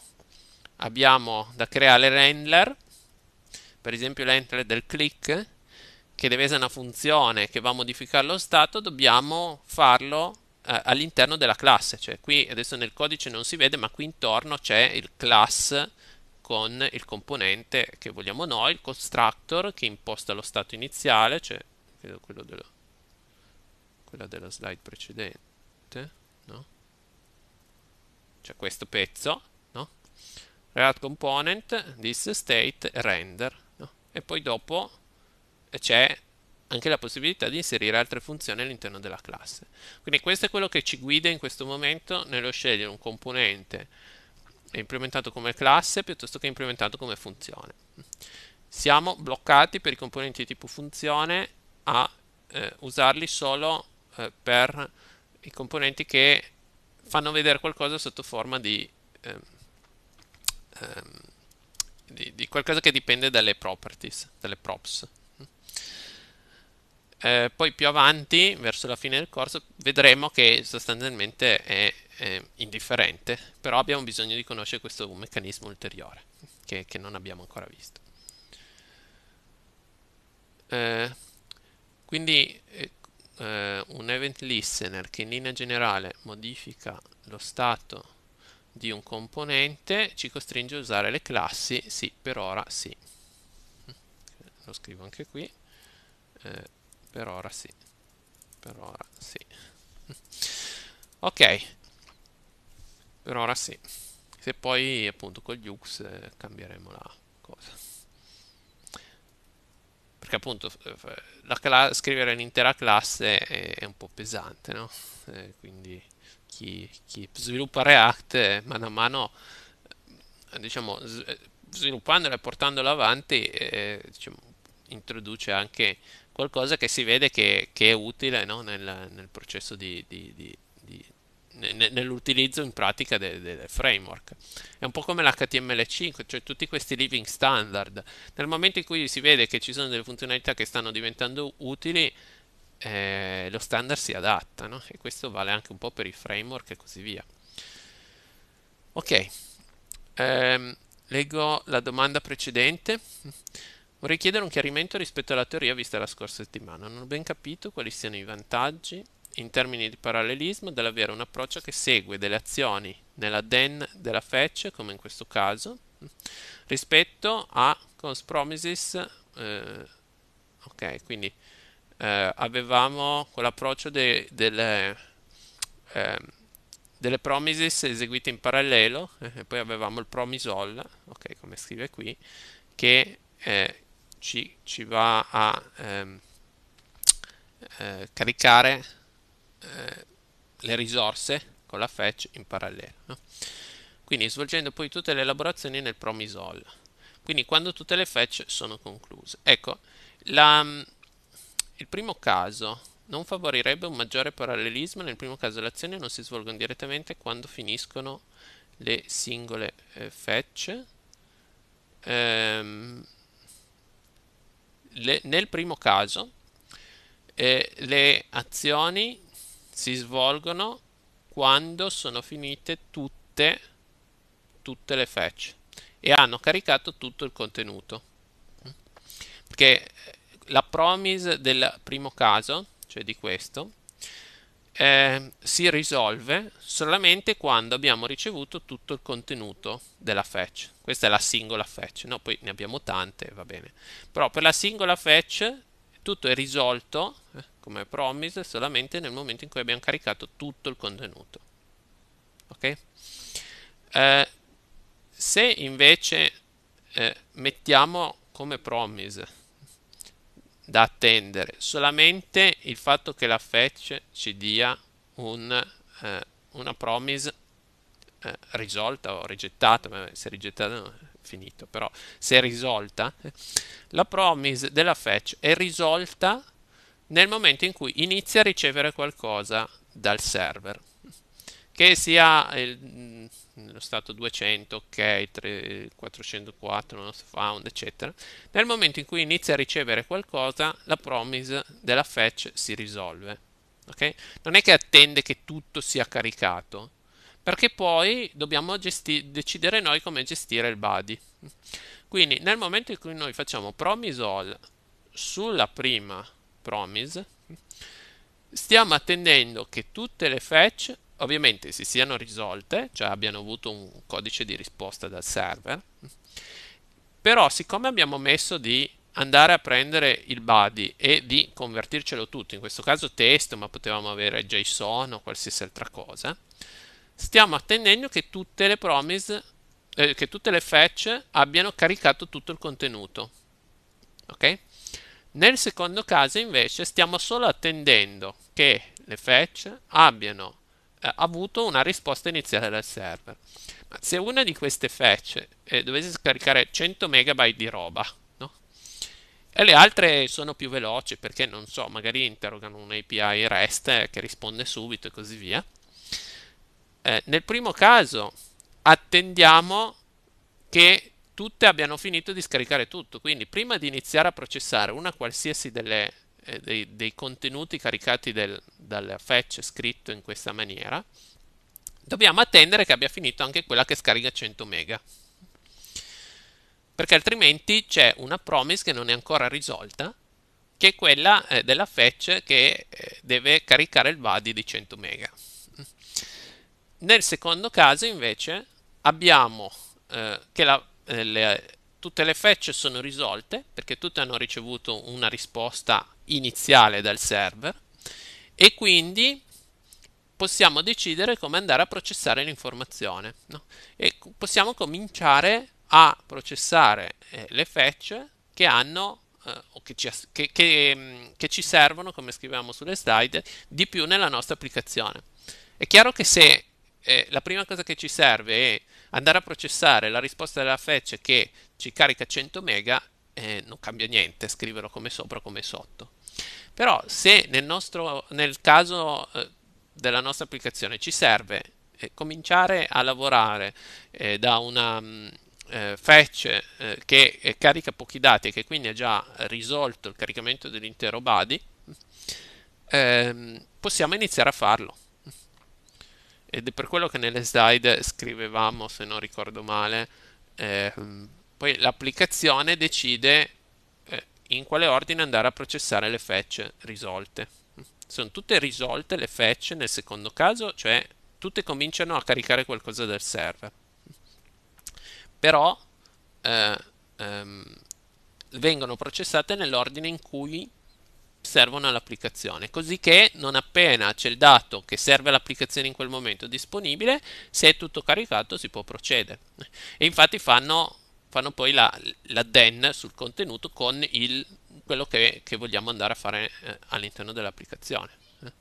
abbiamo da creare l'handler per esempio l'handler del click che deve essere una funzione che va a modificare lo stato dobbiamo farlo eh, all'interno della classe cioè qui adesso nel codice non si vede ma qui intorno c'è il class con il componente che vogliamo noi, il constructor che imposta lo stato iniziale, cioè quello dello, quella della slide precedente, no? Cioè questo pezzo, no? React component, this state, render, no? E poi dopo c'è anche la possibilità di inserire altre funzioni all'interno della classe. Quindi questo è quello che ci guida in questo momento nello scegliere un componente implementato come classe piuttosto che implementato come funzione. Siamo bloccati per i componenti di tipo funzione a eh, usarli solo eh, per i componenti che fanno vedere qualcosa sotto forma di, ehm, ehm, di, di qualcosa che dipende dalle properties, dalle props. Mm. Eh, poi più avanti, verso la fine del corso, vedremo che sostanzialmente è, è indifferente, però abbiamo bisogno di conoscere questo meccanismo ulteriore che, che non abbiamo ancora visto. Eh, quindi eh, eh, un event listener che in linea generale modifica lo stato di un componente ci costringe a usare le classi? Sì, per ora sì. Lo scrivo anche qui. Eh, per ora sì. Per ora sì. ok. Per ora sì. Se poi appunto con gli UX cambieremo la cosa perché appunto cla- scrivere l'intera classe è, è un po' pesante, no? eh, quindi chi, chi, sviluppa React eh, mano a mano, eh, diciamo, eh, sviluppandola e portandola avanti, eh, diciamo, introduce anche qualcosa che si vede che, che è utile no? nel, nel, processo di, di, di, nell'utilizzo in pratica del, del, framework. È un po' come l'HTML5, cioè tutti questi living standard. Nel momento in cui si vede che ci sono delle funzionalità che stanno diventando utili, eh, lo standard si adatta, no? e questo vale anche un po' per i framework e così via. Ok, ehm, leggo la domanda precedente. Vorrei chiedere un chiarimento rispetto alla teoria vista la scorsa settimana. Non ho ben capito quali siano i vantaggi in termini di parallelismo dall'avere un approccio che segue delle azioni nella den della fetch, come in questo caso, rispetto a cons promises, eh, ok, quindi eh, avevamo quell'approccio de, delle, eh, delle promises eseguite in parallelo eh, e poi avevamo il promisol, ok, come scrive qui, che eh, ci, ci, va a ehm, eh, caricare le risorse con la fetch in parallelo. No? Quindi svolgendo poi tutte le elaborazioni nel promisol. Quindi quando tutte le fetch sono concluse. Ecco, la, mm, il primo caso non favorirebbe un maggiore parallelismo, nel primo caso le azioni non si svolgono direttamente quando finiscono le singole eh, fetch. Ehm, le, nel primo caso eh, le azioni si svolgono quando sono finite tutte, tutte le fetch e hanno caricato tutto il contenuto. Perché eh, la promise del primo caso, cioè di questo, eh, si risolve solamente quando abbiamo ricevuto tutto il contenuto della fetch. Questa è la singola fetch, no? poi ne abbiamo tante, va bene. Però per la singola fetch tutto è risolto, eh, come promise, solamente nel momento in cui abbiamo caricato tutto il contenuto. Ok? Eh, se invece eh, mettiamo come promise da attendere solamente il fatto che la fetch ci dia un, eh, una promise eh, risolta o rigettata, se rigettata no, finito, però se è risolta, la promise della fetch è risolta nel momento in cui inizia a ricevere qualcosa dal server, che sia il, mm, nello stato 200, ok, 3, 404, non so, found, eccetera. Nel momento in cui inizia a ricevere qualcosa, la promise della fetch si risolve. Okay? Non è che attende che tutto sia caricato, perché poi dobbiamo gesti- decidere noi come gestire il body. Quindi nel momento in cui noi facciamo promise all sulla prima promise, stiamo attendendo che tutte le fetch ovviamente si siano risolte, cioè abbiano avuto un codice di risposta dal server, però siccome abbiamo messo di andare a prendere il body e di convertircelo tutto, in questo caso testo, ma potevamo avere JSON o qualsiasi altra cosa, stiamo attendendo che tutte le promise, eh, che tutte le fetch abbiano caricato tutto il contenuto. Ok? Nel secondo caso invece stiamo solo attendendo che le fetch abbiano eh, avuto una risposta iniziale dal server. Ma se una di queste fetch eh, dovesse scaricare 100 megabyte di roba, no? E le altre sono più veloci perché non so, magari interrogano un API REST eh, che risponde subito e così via eh, nel primo caso attendiamo che tutte abbiano finito di scaricare tutto, quindi prima di iniziare a processare una qualsiasi delle, eh, dei, dei, contenuti caricati del, dal fetch scritto in questa maniera, dobbiamo attendere che abbia finito anche quella che scarica 100 mega perché altrimenti c'è una promise che non è ancora risolta, che è quella eh, della fetch che eh, deve caricare il VADI di 100 mega. Nel secondo caso invece abbiamo eh, che la, eh, le, tutte le fetch sono risolte perché tutte hanno ricevuto una risposta iniziale dal server e quindi possiamo decidere come andare a processare l'informazione no? e possiamo cominciare a processare eh, le fetch che hanno eh, o che ci, che, che, mm, che ci servono come scriviamo sulle slide di più nella nostra applicazione è chiaro che se eh, la prima cosa che ci serve è andare a processare la risposta della fetch che ci carica 100 mega, eh, non cambia niente scriverlo come sopra o come sotto. Però se nel, nostro, nel caso eh, della nostra applicazione ci serve eh, cominciare a lavorare eh, da una mh, mm, eh, fetch che carica pochi dati e che quindi ha già risolto il caricamento dell'intero body, ehm, possiamo iniziare a farlo ed è per quello che nelle slide scrivevamo, se non ricordo male, eh, poi l'applicazione decide eh, in quale ordine andare a processare le fetch risolte. Sono tutte risolte le fetch nel secondo caso, cioè tutte cominciano a caricare qualcosa dal server. Però eh, ehm, vengono processate nell'ordine in cui servono all'applicazione, così che non appena c'è il dato che serve all'applicazione in quel momento disponibile, se è tutto caricato si può procedere. E infatti fanno, fanno poi la, la den sul contenuto con il, quello che, che, vogliamo andare a fare eh, all'interno dell'applicazione, eh?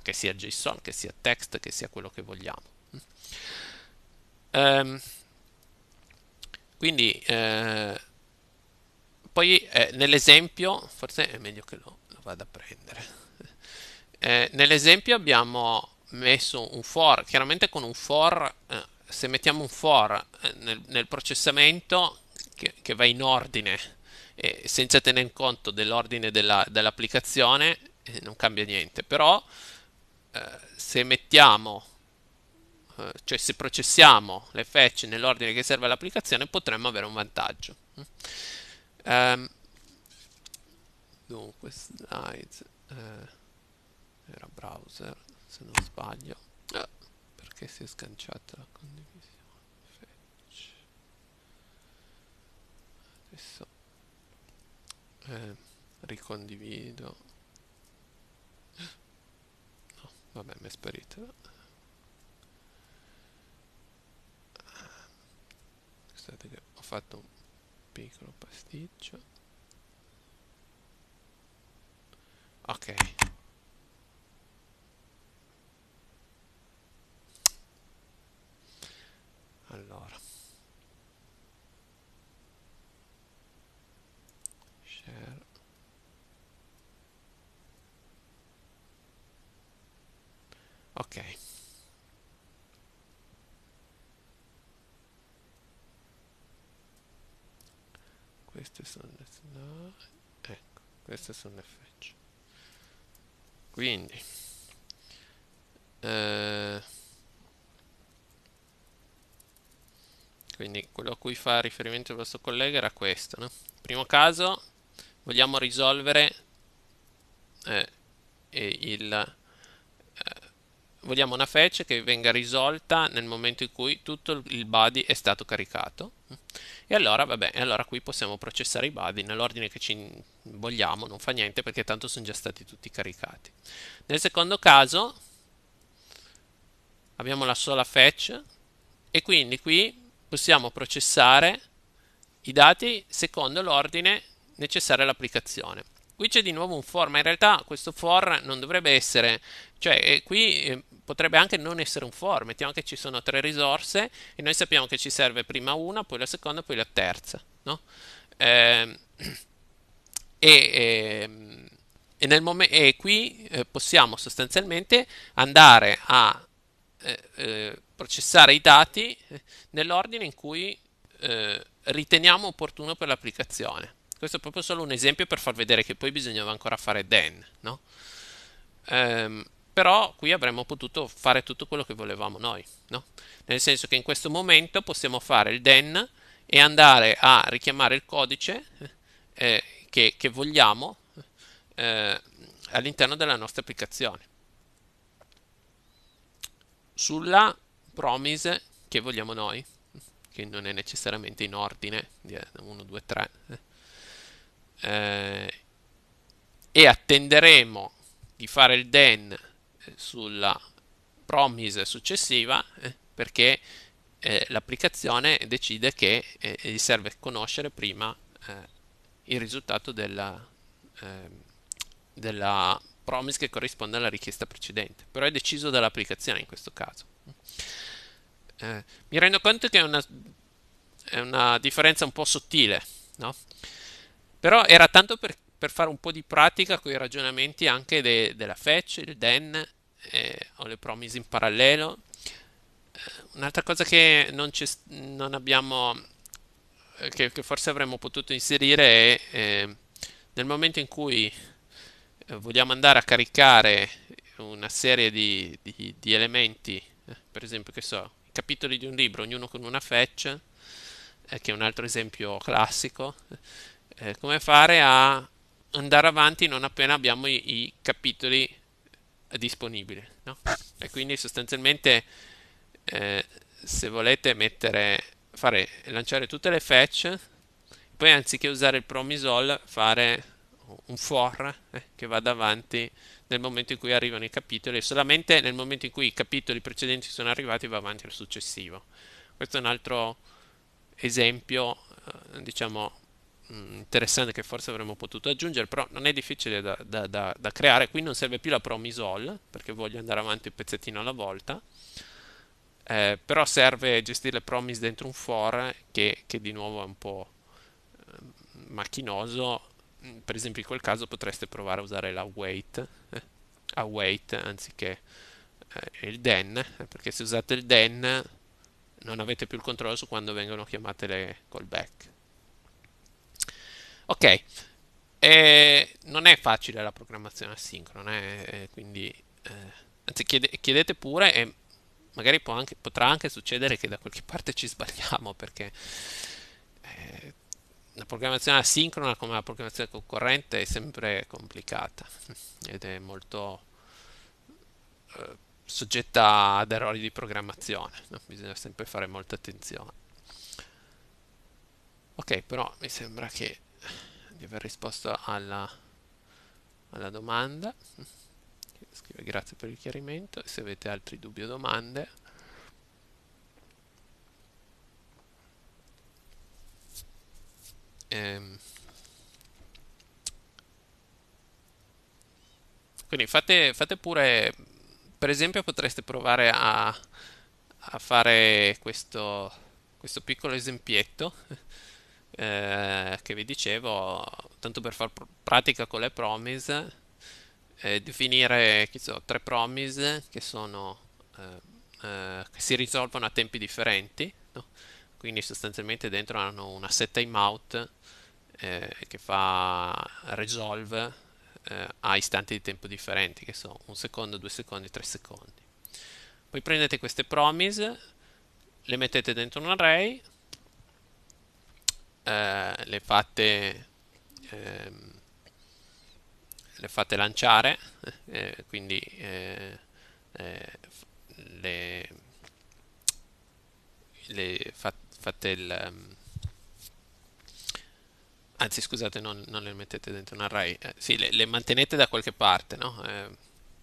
che sia JSON, che sia text, che sia quello che vogliamo. Ehm, eh. quindi poi eh, nell'esempio, forse è meglio che lo, lo vada a prendere, eh, nell'esempio abbiamo messo un for, chiaramente con un for, eh, se mettiamo un for eh, nel, nel, processamento che, che, va in ordine senza tener conto dell'ordine dell'applicazione dell eh, non cambia niente, però eh, se mettiamo cioè se processiamo le fetch nell'ordine che serve all'applicazione potremmo avere un vantaggio. Um, dunque, slides. Eh, era browser, se non sbaglio. Ah, perché si è sganciata la condivisione? Fetch. Adesso eh, ricondivido. No, vabbè, mi è sparita. ho fatto un piccolo pasticcio ok allora share ok queste sono le no, ecco queste sono le frecce quindi eh, quindi quello a cui fa riferimento il vostro collega era questo no? primo caso vogliamo risolvere eh, il eh, vogliamo una fetch che venga risolta nel momento in cui tutto il body è stato caricato e allora, vabbè, allora qui possiamo processare i body nell'ordine che ci vogliamo, non fa niente perché tanto sono già stati tutti caricati. Nel secondo caso abbiamo la sola fetch e quindi qui possiamo processare i dati secondo l'ordine necessario all'applicazione. Qui c'è di nuovo un for, ma in realtà questo for non dovrebbe essere, cioè eh, qui eh, potrebbe anche non essere un for, mettiamo che ci sono tre risorse e noi sappiamo che ci serve prima una, poi la seconda, poi la terza, no? eh, e, ehm, e, e, qui eh, possiamo sostanzialmente andare a eh, eh processare i dati eh, nell'ordine in cui eh, riteniamo opportuno per l'applicazione. Questo è proprio solo un esempio per far vedere che poi bisognava ancora fare den, no? Um, però qui avremmo potuto fare tutto quello che volevamo noi, no? nel senso che in questo momento possiamo fare il den e andare a richiamare il codice eh, che, che, vogliamo eh, all'interno della nostra applicazione sulla promise che vogliamo noi, che non è necessariamente in ordine 1, 2, 3 e attenderemo di fare il den sulla promise successiva eh, perché eh, l'applicazione decide che eh, gli serve conoscere prima eh, il risultato della, ehm, della promise che corrisponde alla richiesta precedente, però è deciso dall'applicazione in questo caso. Eh, mi rendo conto che è una, è una differenza un po' sottile, no? però era tanto per, per, fare un po' di pratica con i ragionamenti anche de, della fetch, il den eh, ho le promise in parallelo. Eh, un'altra cosa che non, non abbiamo, eh, che, che, forse avremmo potuto inserire è eh, nel momento in cui eh, vogliamo andare a caricare una serie di, di, di elementi, per esempio, che so, i capitoli di un libro, ognuno con una fetch, che è un altro esempio classico, eh, come fare a andare avanti non appena abbiamo i, i capitoli disponibile. No? E quindi sostanzialmente eh, se volete mettere, fare, lanciare tutte le fetch, poi anziché usare il promisol fare un for eh, che va davanti nel momento in cui arrivano i capitoli e solamente nel momento in cui i capitoli precedenti sono arrivati va avanti al successivo. Questo è un altro esempio, eh, diciamo, Mm, interessante che forse avremmo potuto aggiungere, però non è difficile da, da, da, da creare. Qui non serve più la promisol, perché voglio andare avanti un pezzettino alla volta. Eh, però serve gestire le promise dentro un for che, che di nuovo è un po' eh, macchinoso. Per esempio, in quel caso potreste provare a usare la wait, eh, await anziché eh, il then, eh, perché se usate il then non avete più il controllo su quando vengono chiamate le callback. Ok, e eh, non è facile la programmazione asincrona, eh, eh quindi eh, anzi chiedete pure e magari anche, potrà anche succedere che da qualche parte ci sbagliamo perché eh, la programmazione asincrona come la programmazione concorrente è sempre complicata ed è molto eh, soggetta ad errori di programmazione, no? bisogna sempre fare molta attenzione. Ok, però mi sembra che di aver risposto alla, alla domanda. Scrive grazie per il chiarimento. Se avete altri dubbi o domande, ehm. quindi fate, fate pure per esempio potreste provare a, a fare questo, questo piccolo esempietto eh, che vi dicevo, tanto per far pr pratica con le promise, eh, definire so, tre promise che, sono, eh, eh, che si risolvono a tempi differenti, no? quindi sostanzialmente dentro hanno una set timeout eh, che fa resolve a istanti di tempo differenti, che sono un secondo, due secondi, tre secondi. Poi prendete queste promise, le mettete dentro un array, eh, le, fate, eh, le fate lanciare eh, quindi eh, eh, le, le fate il ehm, anzi scusate non, non, le mettete dentro un array eh, sì le, le, mantenete da qualche parte no?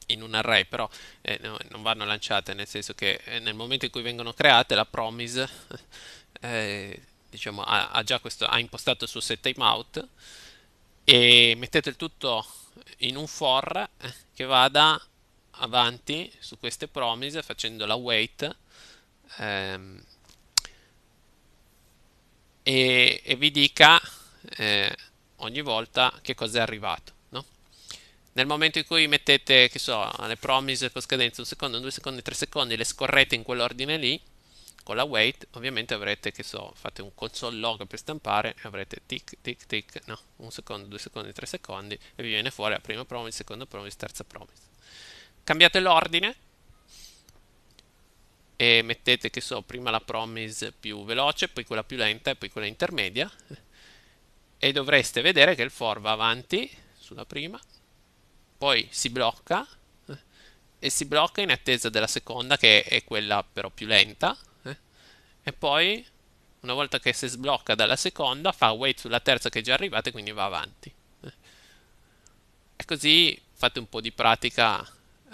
in un array, però eh, no, non vanno lanciate, nel senso che nel momento in cui vengono create la promise eh, diciamo, ha, ha già questo, ha impostato il suo set timeout e mettete il tutto in un for eh, che vada avanti su queste promise facendo la wait ehm, e, e, vi dica eh, ogni volta che cosa è arrivato no? nel momento in cui mettete che so le promise con scadenza un secondo, due secondi, tre secondi le scorrete in quell'ordine lì con la wait ovviamente avrete, che so, fate un console log per stampare e avrete tic, tic, tic, no, un secondo, due secondi, tre secondi e vi viene fuori la prima promise, seconda promise, terza promise. Cambiate l'ordine e mettete, che so, prima la promise più veloce, poi quella più lenta e poi quella intermedia e dovreste vedere che il for va avanti sulla prima, poi si blocca e si blocca in attesa della seconda che è quella però più lenta e poi una volta che si sblocca dalla seconda fa wait sulla terza che è già arrivata e quindi va avanti e così fate un po' di pratica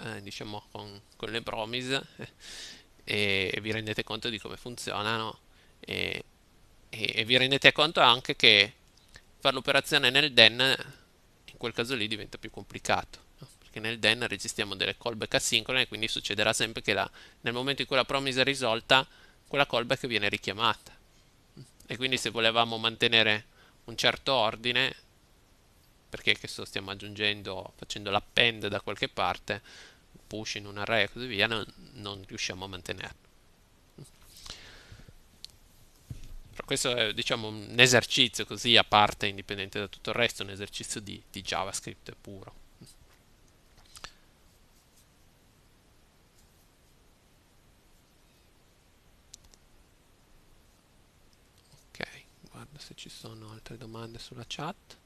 eh, diciamo con, con, le promise eh, e vi rendete conto di come funzionano e, e, e vi rendete conto anche che fare l'operazione nel den in quel caso lì diventa più complicato no? perché nel den registriamo delle callback asincrone e quindi succederà sempre che la, nel momento in cui la promise è risolta quella callback viene richiamata. E quindi se volevamo mantenere un certo ordine, perché che so, stiamo aggiungendo, facendo l'append da qualche parte, push in un array e così via, non, non riusciamo a mantenerlo. Però questo è diciamo, un esercizio così a parte, indipendente da tutto il resto, un esercizio di, di JavaScript puro. se ci sono altre domande sulla chat.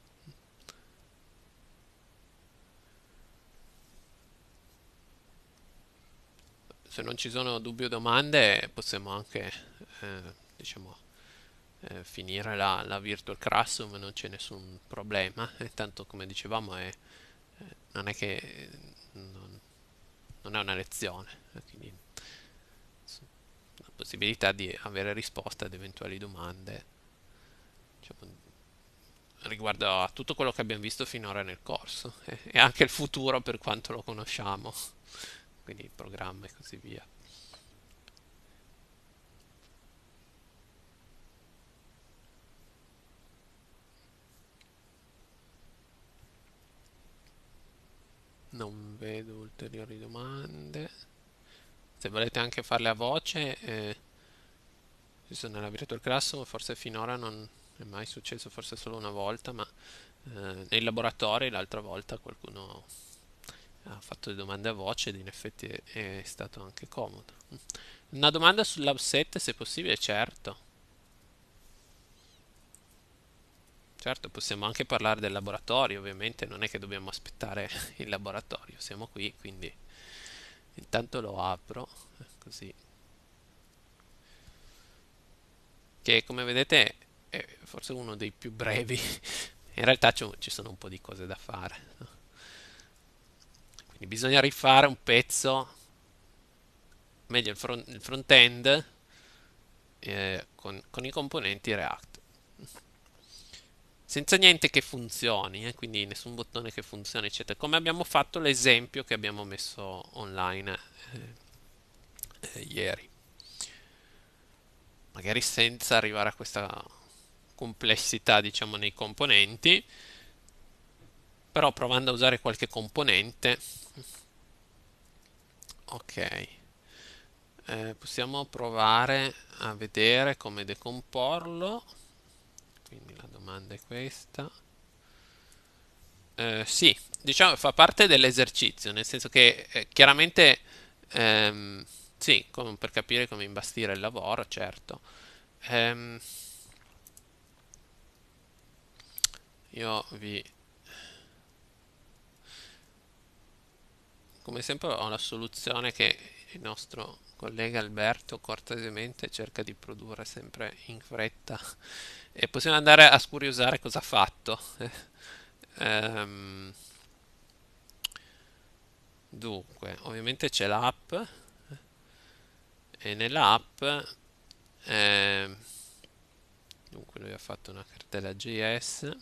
Se non ci sono dubbi o domande possiamo anche eh, diciamo, eh, finire la, la, virtual classroom, non c'è nessun problema. E tanto come dicevamo è, eh, non è che non, non è una lezione, eh, quindi la possibilità di avere risposte ad eventuali domande cioè, riguardo a tutto quello che abbiamo visto finora nel corso eh, e anche il futuro per quanto lo conosciamo, quindi programma e così via. Non vedo ulteriori domande. Se volete anche farle a voce, eh, ci sono nella Virtual Classroom, forse finora non, è mai successo forse solo una volta, ma eh, nei laboratori l'altra volta qualcuno ha fatto le domande a voce ed in effetti è, è stato anche comodo. Una domanda sull'offset se possibile, certo. Certo, possiamo anche parlare del laboratorio, ovviamente non è che dobbiamo aspettare il laboratorio, siamo qui, quindi intanto lo apro, eh, così. Che come vedete è eh, forse uno dei più brevi. In realtà ci sono un po' di cose da fare. Quindi bisogna rifare un pezzo, meglio il, front, il front-end, eh, con, con, i componenti React. Senza niente che funzioni, eh, quindi nessun bottone che funzioni, eccetera. Come abbiamo fatto l'esempio che abbiamo messo online eh, eh ieri magari senza arrivare a questa complessità diciamo nei componenti però provando a usare qualche componente ok eh, possiamo provare a vedere come decomporlo quindi la domanda è questa eh, sì diciamo fa parte dell'esercizio nel senso che eh, chiaramente ehm, sì com- per capire come imbastire il lavoro certo ehm, io vi come sempre ho la soluzione che il nostro collega Alberto cortesemente cerca di produrre sempre in fretta e possiamo andare a scuriosare cosa ha fatto ehm, dunque ovviamente c'è l'app e nell'app eh, dunque lui ha fatto una cartella JS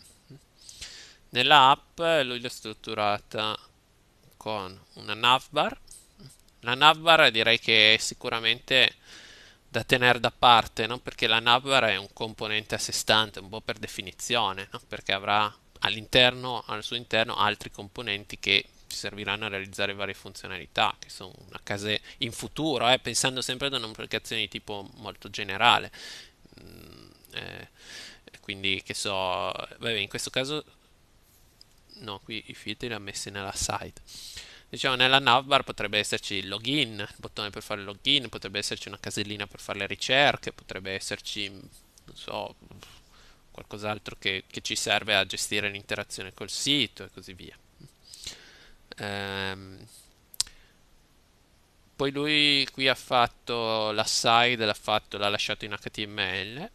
nella app lui l'ha strutturata con una navbar. La navbar direi che è sicuramente da tenere da parte, no? perché la navbar è un componente a sé stante, un po' per definizione, no? perché avrà all'interno, al suo interno, altri componenti che ci serviranno a realizzare varie funzionalità, che sono una case in futuro, eh? pensando sempre ad un'applicazione di tipo molto generale. Mm, eh, quindi, che so, vabbè, in questo caso no qui i filtri li ha messi nella site diciamo nella navbar potrebbe esserci il login il bottone per fare il login potrebbe esserci una casellina per fare le ricerche potrebbe esserci non so qualcos'altro che, che ci serve a gestire l'interazione col sito e così via ehm, poi lui qui ha fatto la side l'ha, fatto, l'ha lasciato in html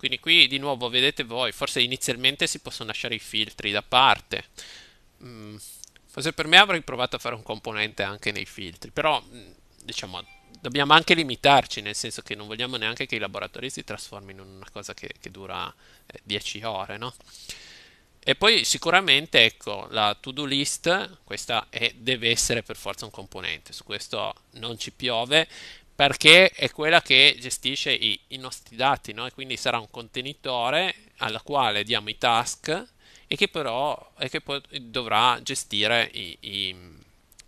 quindi qui di nuovo vedete voi, forse inizialmente si possono lasciare i filtri da parte. Mm, forse per me avrei provato a fare un componente anche nei filtri, però mm, diciamo dobbiamo anche limitarci, nel senso che non vogliamo neanche che i laboratori si trasformino in una cosa che, che dura 10 eh, ore, no? E poi sicuramente ecco la to-do list, questa è, deve essere per forza un componente, su questo non ci piove perché è quella che gestisce i, i nostri dati, no? e quindi sarà un contenitore alla quale diamo i task e che però e che poi dovrà gestire i, i,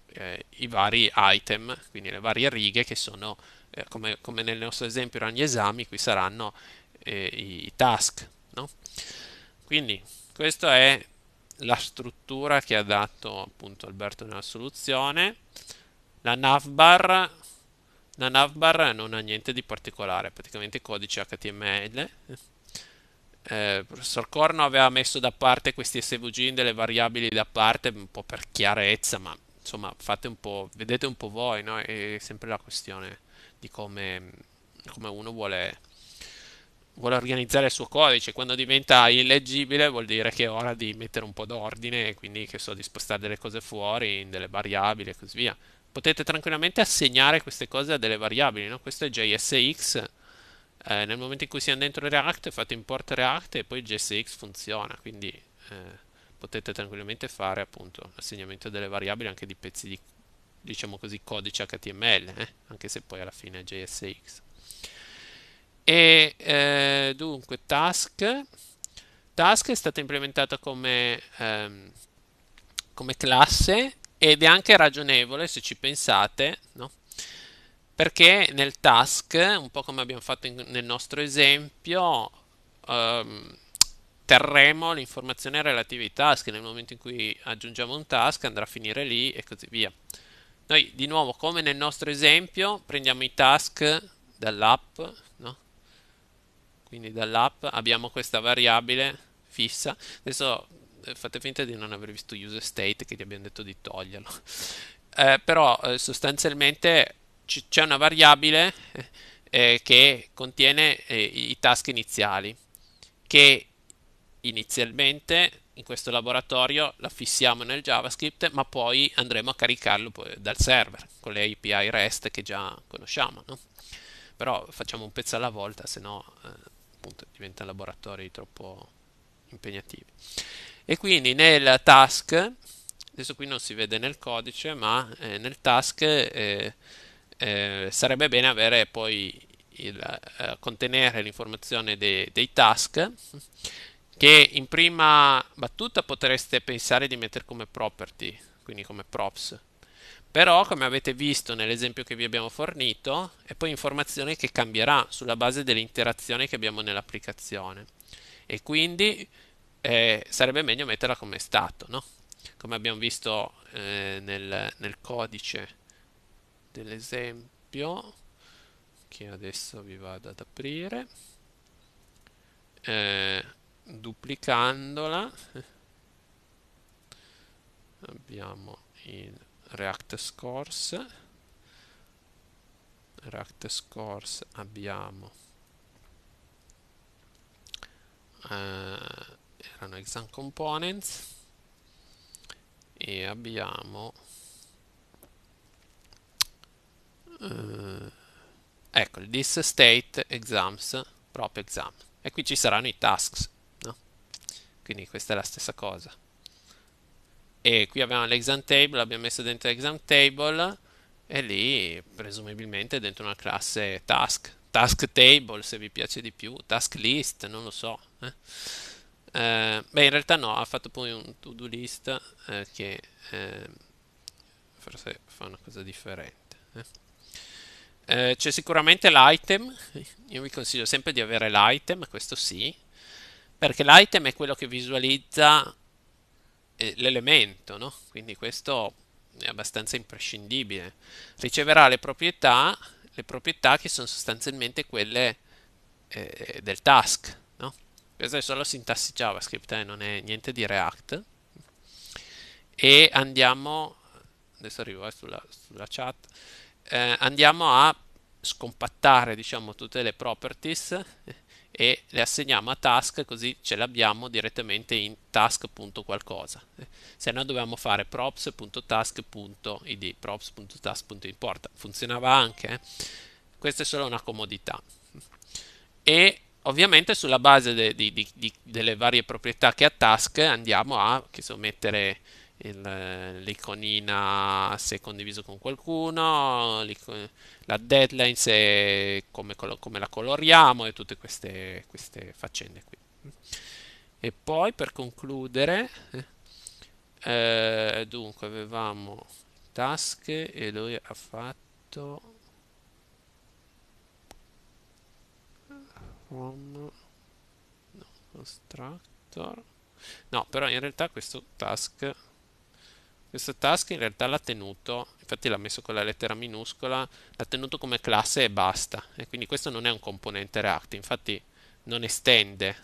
eh, i, vari item, quindi le varie righe che sono, eh, come, come, nel nostro esempio erano gli esami, qui saranno eh, i task. No? Quindi questa è la struttura che ha dato appunto Alberto nella soluzione. La navbar la navbar non ha niente di particolare, praticamente codice HTML. Eh, il professor Corno aveva messo da parte questi SVG delle variabili da parte un po' per chiarezza, ma insomma fate un po', vedete un po' voi, no? è sempre la questione di come, come uno vuole, vuole, organizzare il suo codice, quando diventa illeggibile vuol dire che è ora di mettere un po' d'ordine, quindi che so, di spostare delle cose fuori, in delle variabili e così via potete tranquillamente assegnare queste cose a delle variabili, no? questo è JSX, eh, nel momento in cui siamo dentro React fate import React e poi JSX funziona, quindi eh, potete tranquillamente fare appunto l'assegnamento delle variabili anche di pezzi di diciamo così codice HTML, eh? anche se poi alla fine è JSX. E eh, dunque task, task è stata implementata come, ehm, come classe ed è anche ragionevole se ci pensate, no? perché nel task, un po' come abbiamo fatto in, nel nostro esempio, ehm, terremo l'informazione relativa ai task, nel momento in cui aggiungiamo un task andrà a finire lì e così via. Noi di nuovo, come nel nostro esempio, prendiamo i task dall'app, no? quindi dall'app abbiamo questa variabile fissa. Adesso eh, fate finta di non aver visto user state che gli abbiamo detto di toglierlo. Eh, però eh, sostanzialmente c- c'è una variabile eh, eh che contiene eh, i task iniziali che inizialmente in questo laboratorio la fissiamo nel JavaScript, ma poi andremo a caricarlo dal server con le API REST che già conosciamo. No? Però facciamo un pezzo alla volta, se no eh, diventa laboratori troppo impegnativi e quindi nel task adesso qui non si vede nel codice ma eh, nel task eh, eh, sarebbe bene avere poi il, eh, contenere l'informazione de, dei task che in prima battuta potreste pensare di mettere come property quindi come props però come avete visto nell'esempio che vi abbiamo fornito è poi informazione che cambierà sulla base dell'interazione che abbiamo nell'applicazione e quindi eh, sarebbe meglio metterla come è stato, no? Come abbiamo visto eh, nel, nel codice dell'esempio, che adesso vi vado ad aprire, eh, duplicandola abbiamo il React Scores, React Scores abbiamo eh, erano exam components e abbiamo eh, ecco il this state exams proprio exam e qui ci saranno i tasks no? quindi questa è la stessa cosa e qui abbiamo l'exam table abbiamo messo dentro l'exam table e lì presumibilmente dentro una classe task task table se vi piace di più task list non lo so eh? Eh, beh, in realtà no, ha fatto poi un to-do list eh, che eh, forse fa una cosa differente. Eh. Eh, c'è sicuramente l'item, io vi consiglio sempre di avere l'item, questo sì, perché l'item è quello che visualizza l'elemento, no? quindi questo è abbastanza imprescindibile. Riceverà le proprietà, le proprietà che sono sostanzialmente quelle del task questa è solo sintassi JavaScript, eh, non è niente di React. E andiamo, adesso arrivo eh, sulla, sulla, chat, eh, andiamo a scompattare diciamo, tutte le properties e le assegniamo a task così ce l'abbiamo direttamente in task.qualcosa se no dovevamo fare props.task.id props.task.import funzionava anche eh? questa è solo una comodità e ovviamente sulla base de, di, di, di, delle varie proprietà che ha Task andiamo a so, mettere il, l'iconina se condiviso con qualcuno, la deadline se come, come la coloriamo e tutte queste, queste, faccende qui. E poi per concludere, eh, dunque avevamo task e lui ha fatto From no, constructor. No, però in realtà questo task questo task in realtà l'ha tenuto, infatti l'ha messo con la lettera minuscola, l'ha tenuto come classe e basta. E quindi questo non è un componente React, infatti non estende,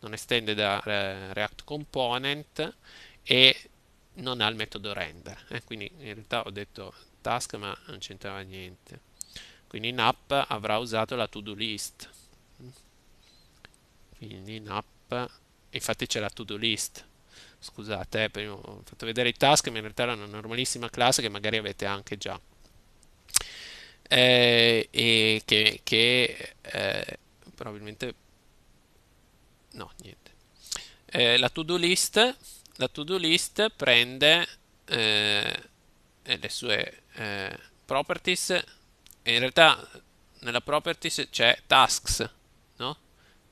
non estende da eh, React Component e non ha il metodo render. Eh, quindi in realtà ho detto task ma non c'entrava niente. Quindi in app avrà usato la to-do list quindi in app infatti c'è la to do list scusate eh, ho fatto vedere i task ma in realtà era una normalissima classe che magari avete anche già eh, e che, che eh, probabilmente no niente eh, la to do list la to do list prende eh, le sue eh, properties e in realtà nella properties c'è tasks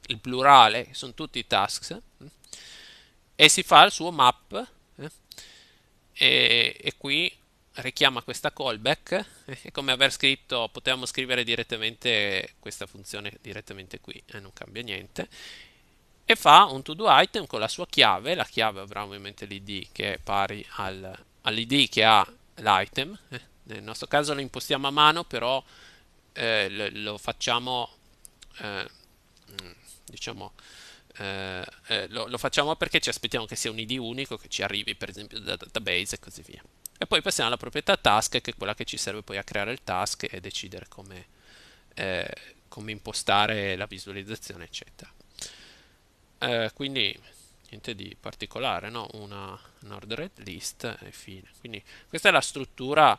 il plurale, che sono tutti i tasks, eh, e si fa il suo map eh, e, e qui richiama questa callback eh, è come aver scritto potevamo scrivere direttamente questa funzione direttamente qui e non cambia niente e fa un to do item con la sua chiave la chiave avrà ovviamente l'id che è pari al, all'id che ha l'item nel nostro caso lo impostiamo a mano però eh, lo, lo, facciamo diciamo, eh, eh, lo, lo, facciamo perché ci aspettiamo che sia un ID unico che ci arrivi per esempio da database e così via. E poi passiamo alla proprietà task che è quella che ci serve poi a creare il task e decidere come, eh, come impostare la visualizzazione eccetera. Eh, quindi niente di particolare, no? una, un ordered list e fine. Quindi questa è la struttura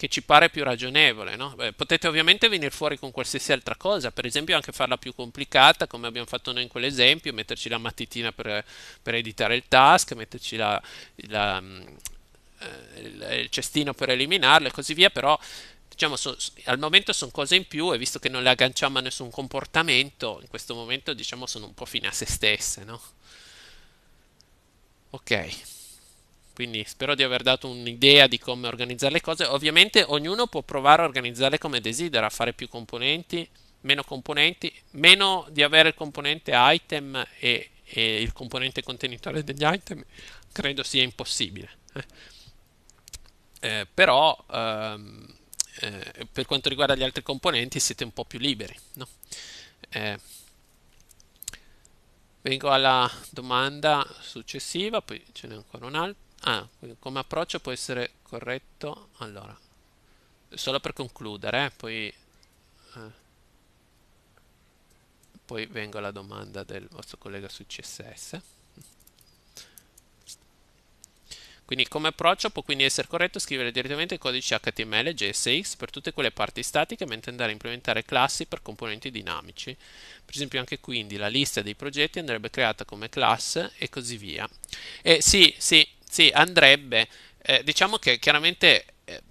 che ci pare più ragionevole. No? Beh, potete ovviamente venire fuori con qualsiasi altra cosa, per esempio anche farla più complicata, come abbiamo fatto noi in quell'esempio, metterci la mattitina per, per editare il task, metterci la, la, mm, eh, il cestino per eliminarlo e così via, però diciamo, so, al momento sono cose in più e visto che non le agganciamo a nessun comportamento, in questo momento diciamo sono un po' fine a se stesse. No? Ok. Quindi spero di aver dato un'idea di come organizzare le cose. Ovviamente ognuno può provare a organizzarle come desidera, fare più componenti, meno componenti, meno di avere il componente item e, e il componente contenitore degli item, credo sia impossibile. Eh. eh, però ehm, eh, per quanto riguarda gli altri componenti siete un po' più liberi. No? Eh, vengo alla domanda successiva, poi ce n'è ancora un'altra ah, come approccio può essere corretto allora solo per concludere eh, poi, eh, poi vengo alla domanda del vostro collega su CSS quindi come approccio può quindi essere corretto scrivere direttamente il codice HTML e JSX per tutte quelle parti statiche mentre andare a implementare classi per componenti dinamici per esempio anche quindi la lista dei progetti andrebbe creata come class e così via e sì sì sì, andrebbe. Eh, diciamo che chiaramente eh,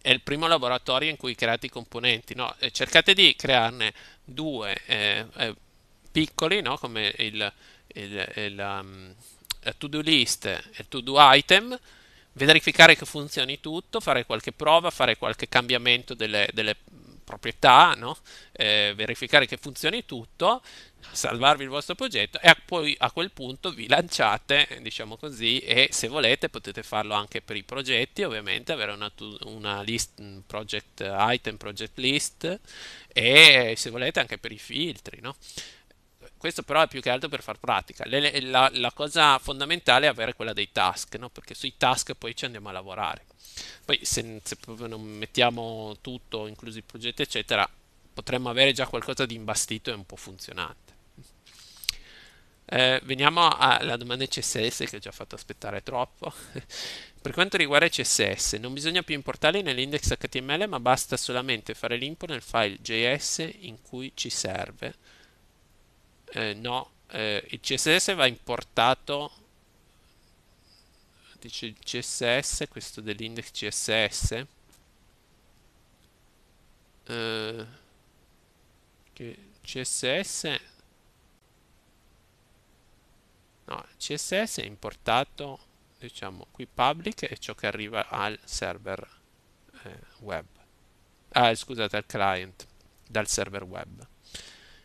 è il primo laboratorio in cui create i componenti, no? Eh, cercate di crearne due eh, eh, piccoli, no? Come il, il, il um, to-do list e il to-do item, verificare che funzioni tutto, fare qualche prova, fare qualche cambiamento delle, delle proprietà, no? eh, verificare che funzioni tutto, salvarvi il vostro progetto e a poi a quel punto vi lanciate, diciamo così, e se volete potete farlo anche per i progetti, ovviamente avere una, una list, project item, project list e se volete anche per i filtri, no? questo però è più che altro per far pratica. la, la, cosa fondamentale è avere quella dei task, no? perché sui task poi ci andiamo a lavorare. Poi se, se non mettiamo tutto, inclusi i progetti, eccetera, potremmo avere già qualcosa di imbastito e un po' funzionante. Eh, veniamo alla domanda CSS che ho già fatto aspettare troppo. per quanto riguarda CSS, non bisogna più importarli nell'index HTML, ma basta solamente fare l'import nel file JS in cui ci serve. Eh, no, eh, il CSS va importato vertice CSS, questo dell'index CSS, eh, che CSS, no, CSS è importato, diciamo, qui public è ciò che arriva al server eh, web, ah, scusate, al client, dal server web.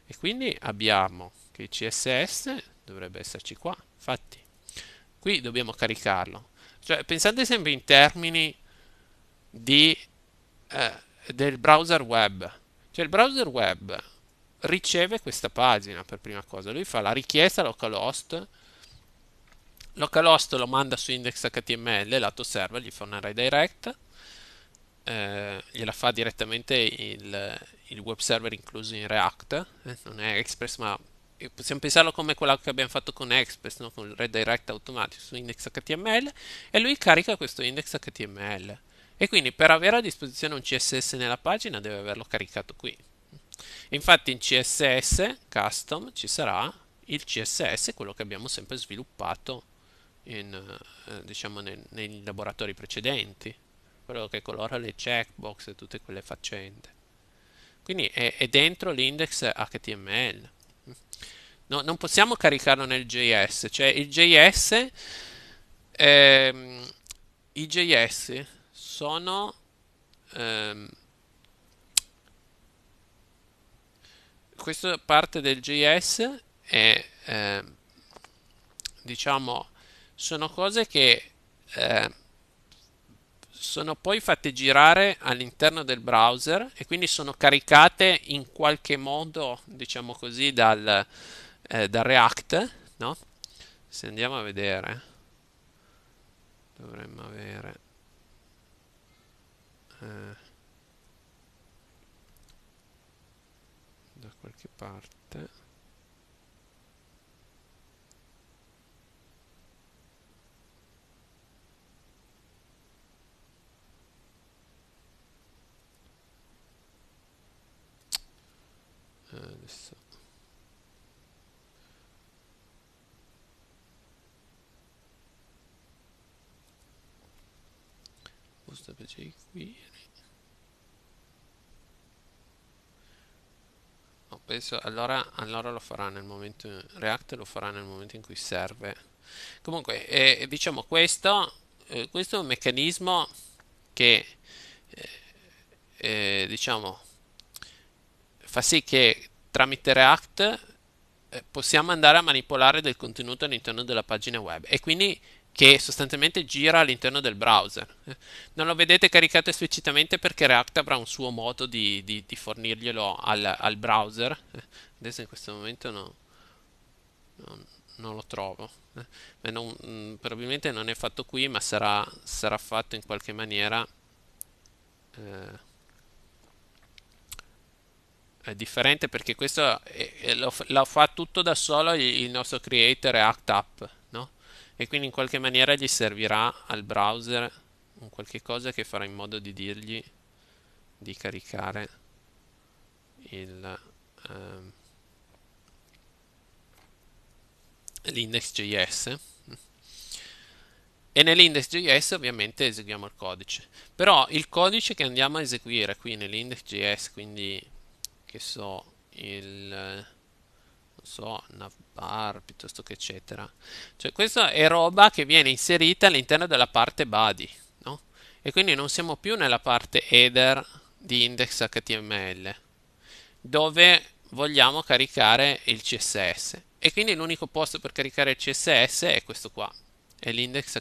E quindi abbiamo che CSS dovrebbe esserci qua, infatti Qui dobbiamo caricarlo. Cioè, pensate sempre in termini di, eh, del browser web. Cioè, il browser web riceve questa pagina per prima cosa. Lui fa la richiesta localhost. Localhost lo manda su index.html, lato server, gli fa una redirect. Eh, gliela fa direttamente il, il, web server incluso in React, eh, non è Express ma eh, possiamo pensarlo come quello che abbiamo fatto con Express, no? con il redirect automatico su index.html e lui carica questo index.html E quindi per avere a disposizione un CSS nella pagina deve averlo caricato qui. Infatti in CSS custom ci sarà il CSS, quello che abbiamo sempre sviluppato in, eh, diciamo nel, nei laboratori precedenti, quello che colora le checkbox e tutte quelle faccende. Quindi è, è dentro l'index HTML. No, non possiamo caricarlo nel JS, cioè il JS, ehm, i JS sono... Ehm, questa parte del JS è, eh, diciamo, sono cose che eh, sono poi fatte girare all'interno del browser e quindi sono caricate in qualche modo, diciamo così, dal, eh, da React, no? Se andiamo a vedere, dovremmo avere... Eh, da qualche parte... Uh, sposta per eseguire no, penso, allora, allora lo farà nel momento React lo farà nel momento in cui serve comunque eh, diciamo questo eh, questo è un meccanismo che eh, eh diciamo fa sì che tramite React eh, possiamo andare a manipolare del contenuto all'interno della pagina web e quindi che sostanzialmente gira all'interno del browser. Non lo vedete caricato esplicitamente perché React avrà un suo modo di, di, di fornirglielo al, al, browser. Adesso in questo momento no, no, non lo trovo. Non, mm, probabilmente non è fatto qui, ma sarà, sarà fatto in qualche maniera eh, differente perché questo è, lo, lo, fa tutto da solo il, il nostro creator React App e quindi in qualche maniera gli servirà al browser un qualche cosa che farà in modo di dirgli di caricare il um, ehm, l'index.js e nell'index.js ovviamente eseguiamo il codice però il codice che andiamo a eseguire qui nell'index.js quindi che so il so, navbar piuttosto che eccetera. Cioè questa è roba che viene inserita all'interno della parte body, no? E quindi non siamo più nella parte header di index.html dove vogliamo caricare il CSS. E quindi l'unico posto per caricare il CSS è questo qua, è l'index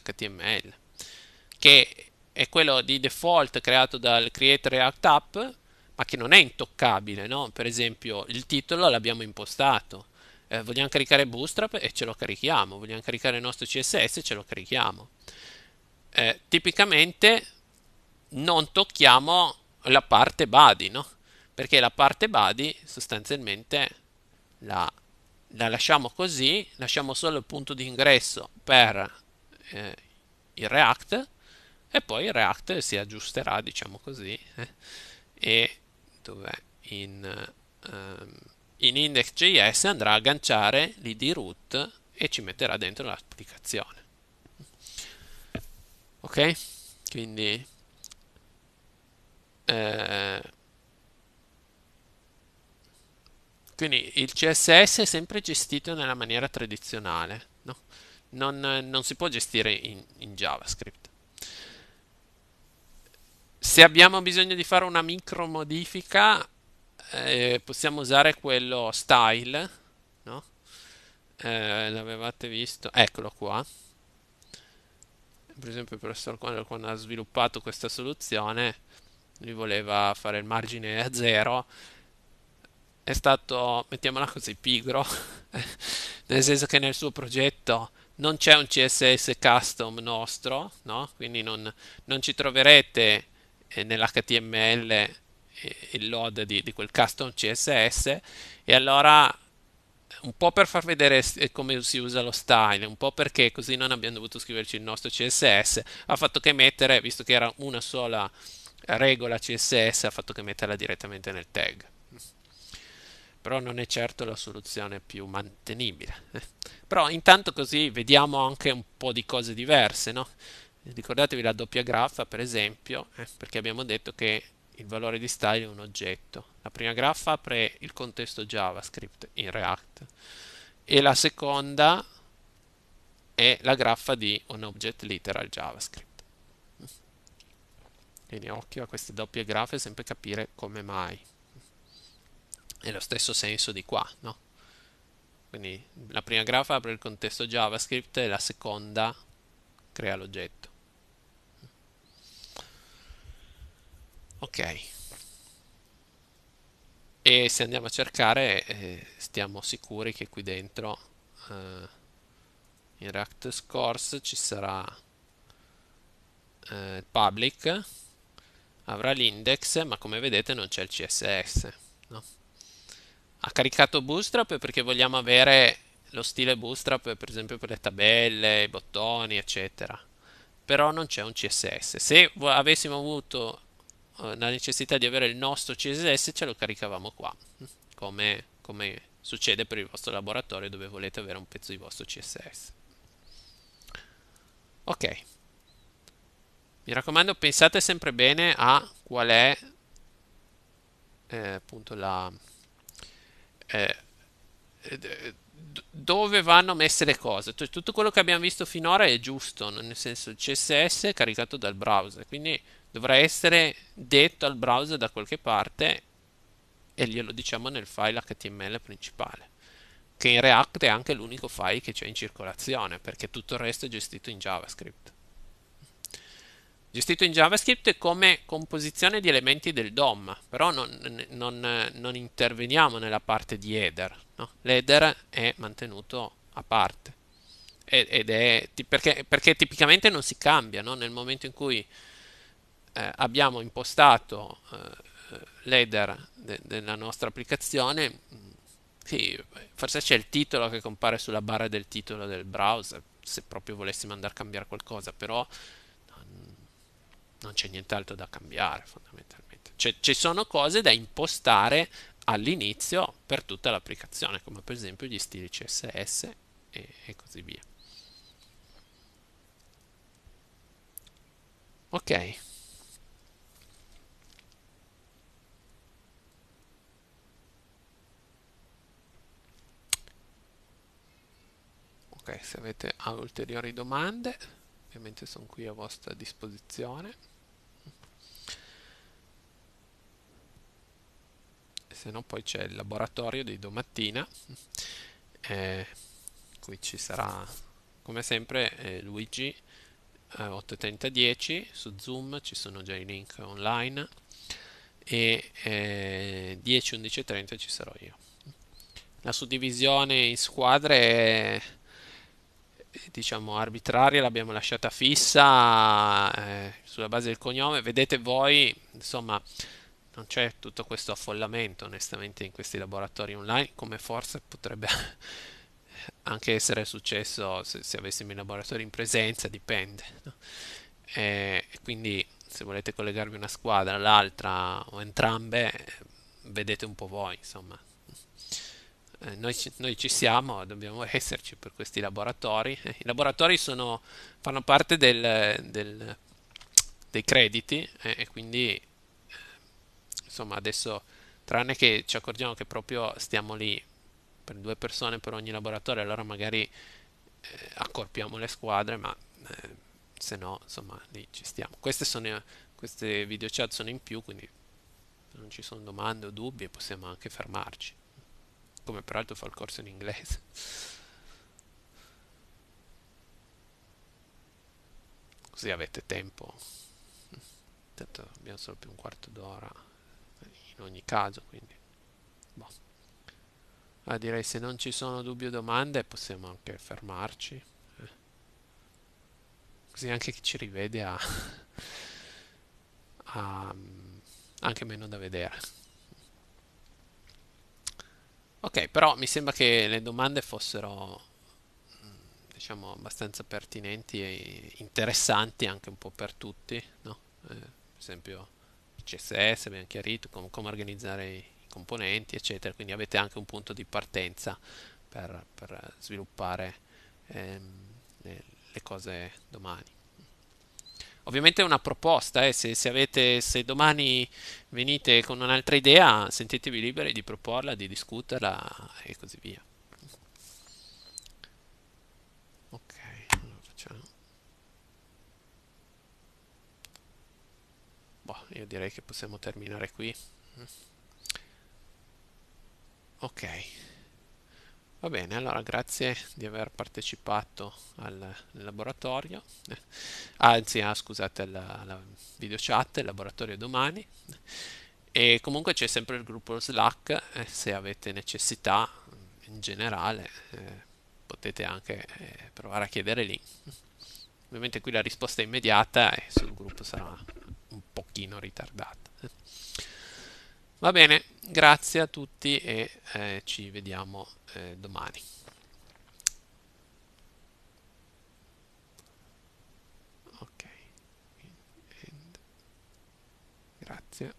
che è quello di default creato dal Create React App, ma che non è intoccabile, no? Per esempio il titolo l'abbiamo impostato, eh, vogliamo caricare Bootstrap e ce lo carichiamo, vogliamo caricare il nostro CSS e ce lo carichiamo. Eh, tipicamente non tocchiamo la parte body, no? Perché la parte body sostanzialmente la, la lasciamo così, lasciamo solo il punto di ingresso per eh, il React e poi il React si aggiusterà, diciamo così, eh, e dov'è in um, in index.js andrà a agganciare l'id root e ci metterà dentro l'applicazione ok quindi eh, quindi il CSS è sempre gestito nella maniera tradizionale no? non, non, si può gestire in, in JavaScript se abbiamo bisogno di fare una micro modifica eh, possiamo usare quello style, no? Eh, l'avevate visto, eccolo qua. Per esempio il professor quando, quando ha sviluppato questa soluzione, lui voleva fare il margine a zero, è stato, mettiamola così, pigro, nel senso che nel suo progetto non c'è un CSS custom nostro, no? quindi non, non ci troverete eh, nell'HTML il load di, di quel custom CSS e allora un po' per far vedere eh, come si usa lo style, un po' perché così non abbiamo dovuto scriverci il nostro CSS, ha fatto che mettere, visto che era una sola regola CSS, ha fatto che metterla direttamente nel tag. Però non è certo la soluzione più mantenibile. Però intanto così vediamo anche un po' di cose diverse, no? Ricordatevi la doppia graffa, per esempio, eh, perché abbiamo detto che il valore di style è un oggetto. La prima graffa apre il contesto JavaScript in React e la seconda è la graffa di un object literal JavaScript. Quindi occhio a queste doppie graffe, sempre capire come mai. È lo stesso senso di qua, no? Quindi la prima graffa apre il contesto JavaScript e la seconda crea l'oggetto. ok e se andiamo a cercare eh, stiamo sicuri che qui dentro eh, in React Scores ci sarà eh, il public avrà l'index ma come vedete non c'è il CSS no? ha caricato Bootstrap perché vogliamo avere lo stile Bootstrap per esempio per le tabelle, i bottoni eccetera però non c'è un CSS se avessimo avuto eh, la necessità di avere il nostro CSS ce lo caricavamo qua, come, come succede per il vostro laboratorio dove volete avere un pezzo di vostro CSS. Ok, mi raccomando pensate sempre bene a qual è eh, appunto la... Eh, dove vanno messe le cose. Cioè, tutto quello che abbiamo visto finora è giusto, nel senso il CSS è caricato dal browser, quindi dovrà essere detto al browser da qualche parte e glielo diciamo nel file HTML principale che in React è anche l'unico file che c'è in circolazione perché tutto il resto è gestito in JavaScript gestito in JavaScript come composizione di elementi del DOM, però non, non, non interveniamo nella parte di header, no? l'header è mantenuto a parte, ed è, perché, perché tipicamente non si cambia, no? nel momento in cui eh, abbiamo impostato eh, l'header de della nostra applicazione, sì, forse c'è il titolo che compare sulla barra del titolo del browser, se proprio volessimo andare a cambiare qualcosa, però non c'è nient'altro da cambiare fondamentalmente. Cioè, ci sono cose da impostare all'inizio per tutta l'applicazione, come per esempio gli stili CSS e, e così via. Ok. ok se avete ah, ulteriori domande ovviamente sono qui a vostra disposizione se no poi c'è il laboratorio di domattina eh, qui ci sarà come sempre eh, Luigi eh, 8.30.10 su Zoom ci sono già i link online e eh, 10.11.30 ci sarò io la suddivisione in squadre è diciamo arbitraria l'abbiamo lasciata fissa eh, sulla base del cognome vedete voi insomma non c'è tutto questo affollamento onestamente in questi laboratori online come forse potrebbe anche essere successo se, se avessimo i laboratori in presenza dipende no? Eh, e, quindi se volete collegarvi una squadra l'altra o entrambe vedete un po' voi insomma eh, noi, noi, ci siamo, dobbiamo esserci per questi laboratori. Eh, I laboratori sono, fanno parte del, del, dei crediti eh, e quindi eh, insomma adesso tranne che ci accorgiamo che proprio stiamo lì per due persone per ogni laboratorio, allora magari eh, accorpiamo le squadre, ma se no insomma lì ci stiamo. Queste, sono, queste video chat sono in più, quindi se non ci sono domande o dubbi possiamo anche fermarci come peraltro fa il corso in inglese. Così avete tempo. Tanto abbiamo solo più un quarto d'ora in ogni caso, quindi... Boh. Ah, direi se non ci sono dubbi o domande possiamo anche fermarci. Eh. Così anche chi ci rivede ha... ha mm, anche meno da vedere. Ok, però mi sembra che le domande fossero mm, diciamo abbastanza pertinenti e interessanti anche un po' per tutti, no? eh, per esempio CSS, abbiamo chiarito com- come organizzare i componenti, eccetera, quindi avete anche un punto di partenza per, per sviluppare ehm, le, le cose domani. Ovviamente è una proposta, eh, se, se, avete, se domani venite con un'altra idea, sentitevi liberi di proporla, di discuterla e così via. Ok, allora facciamo. Boh, io direi che possiamo terminare qui. Mm. Ok. Va bene, allora grazie di aver partecipato al laboratorio, anzi ah, scusate alla, alla video chat, il laboratorio domani e comunque c'è sempre il gruppo Slack eh, se avete necessità in generale eh, potete anche eh, provare a chiedere lì. Ovviamente qui la risposta è immediata e sul gruppo sarà un pochino ritardata. Va bene, grazie a tutti e eh, ci vediamo eh, domani. Ok, grazie.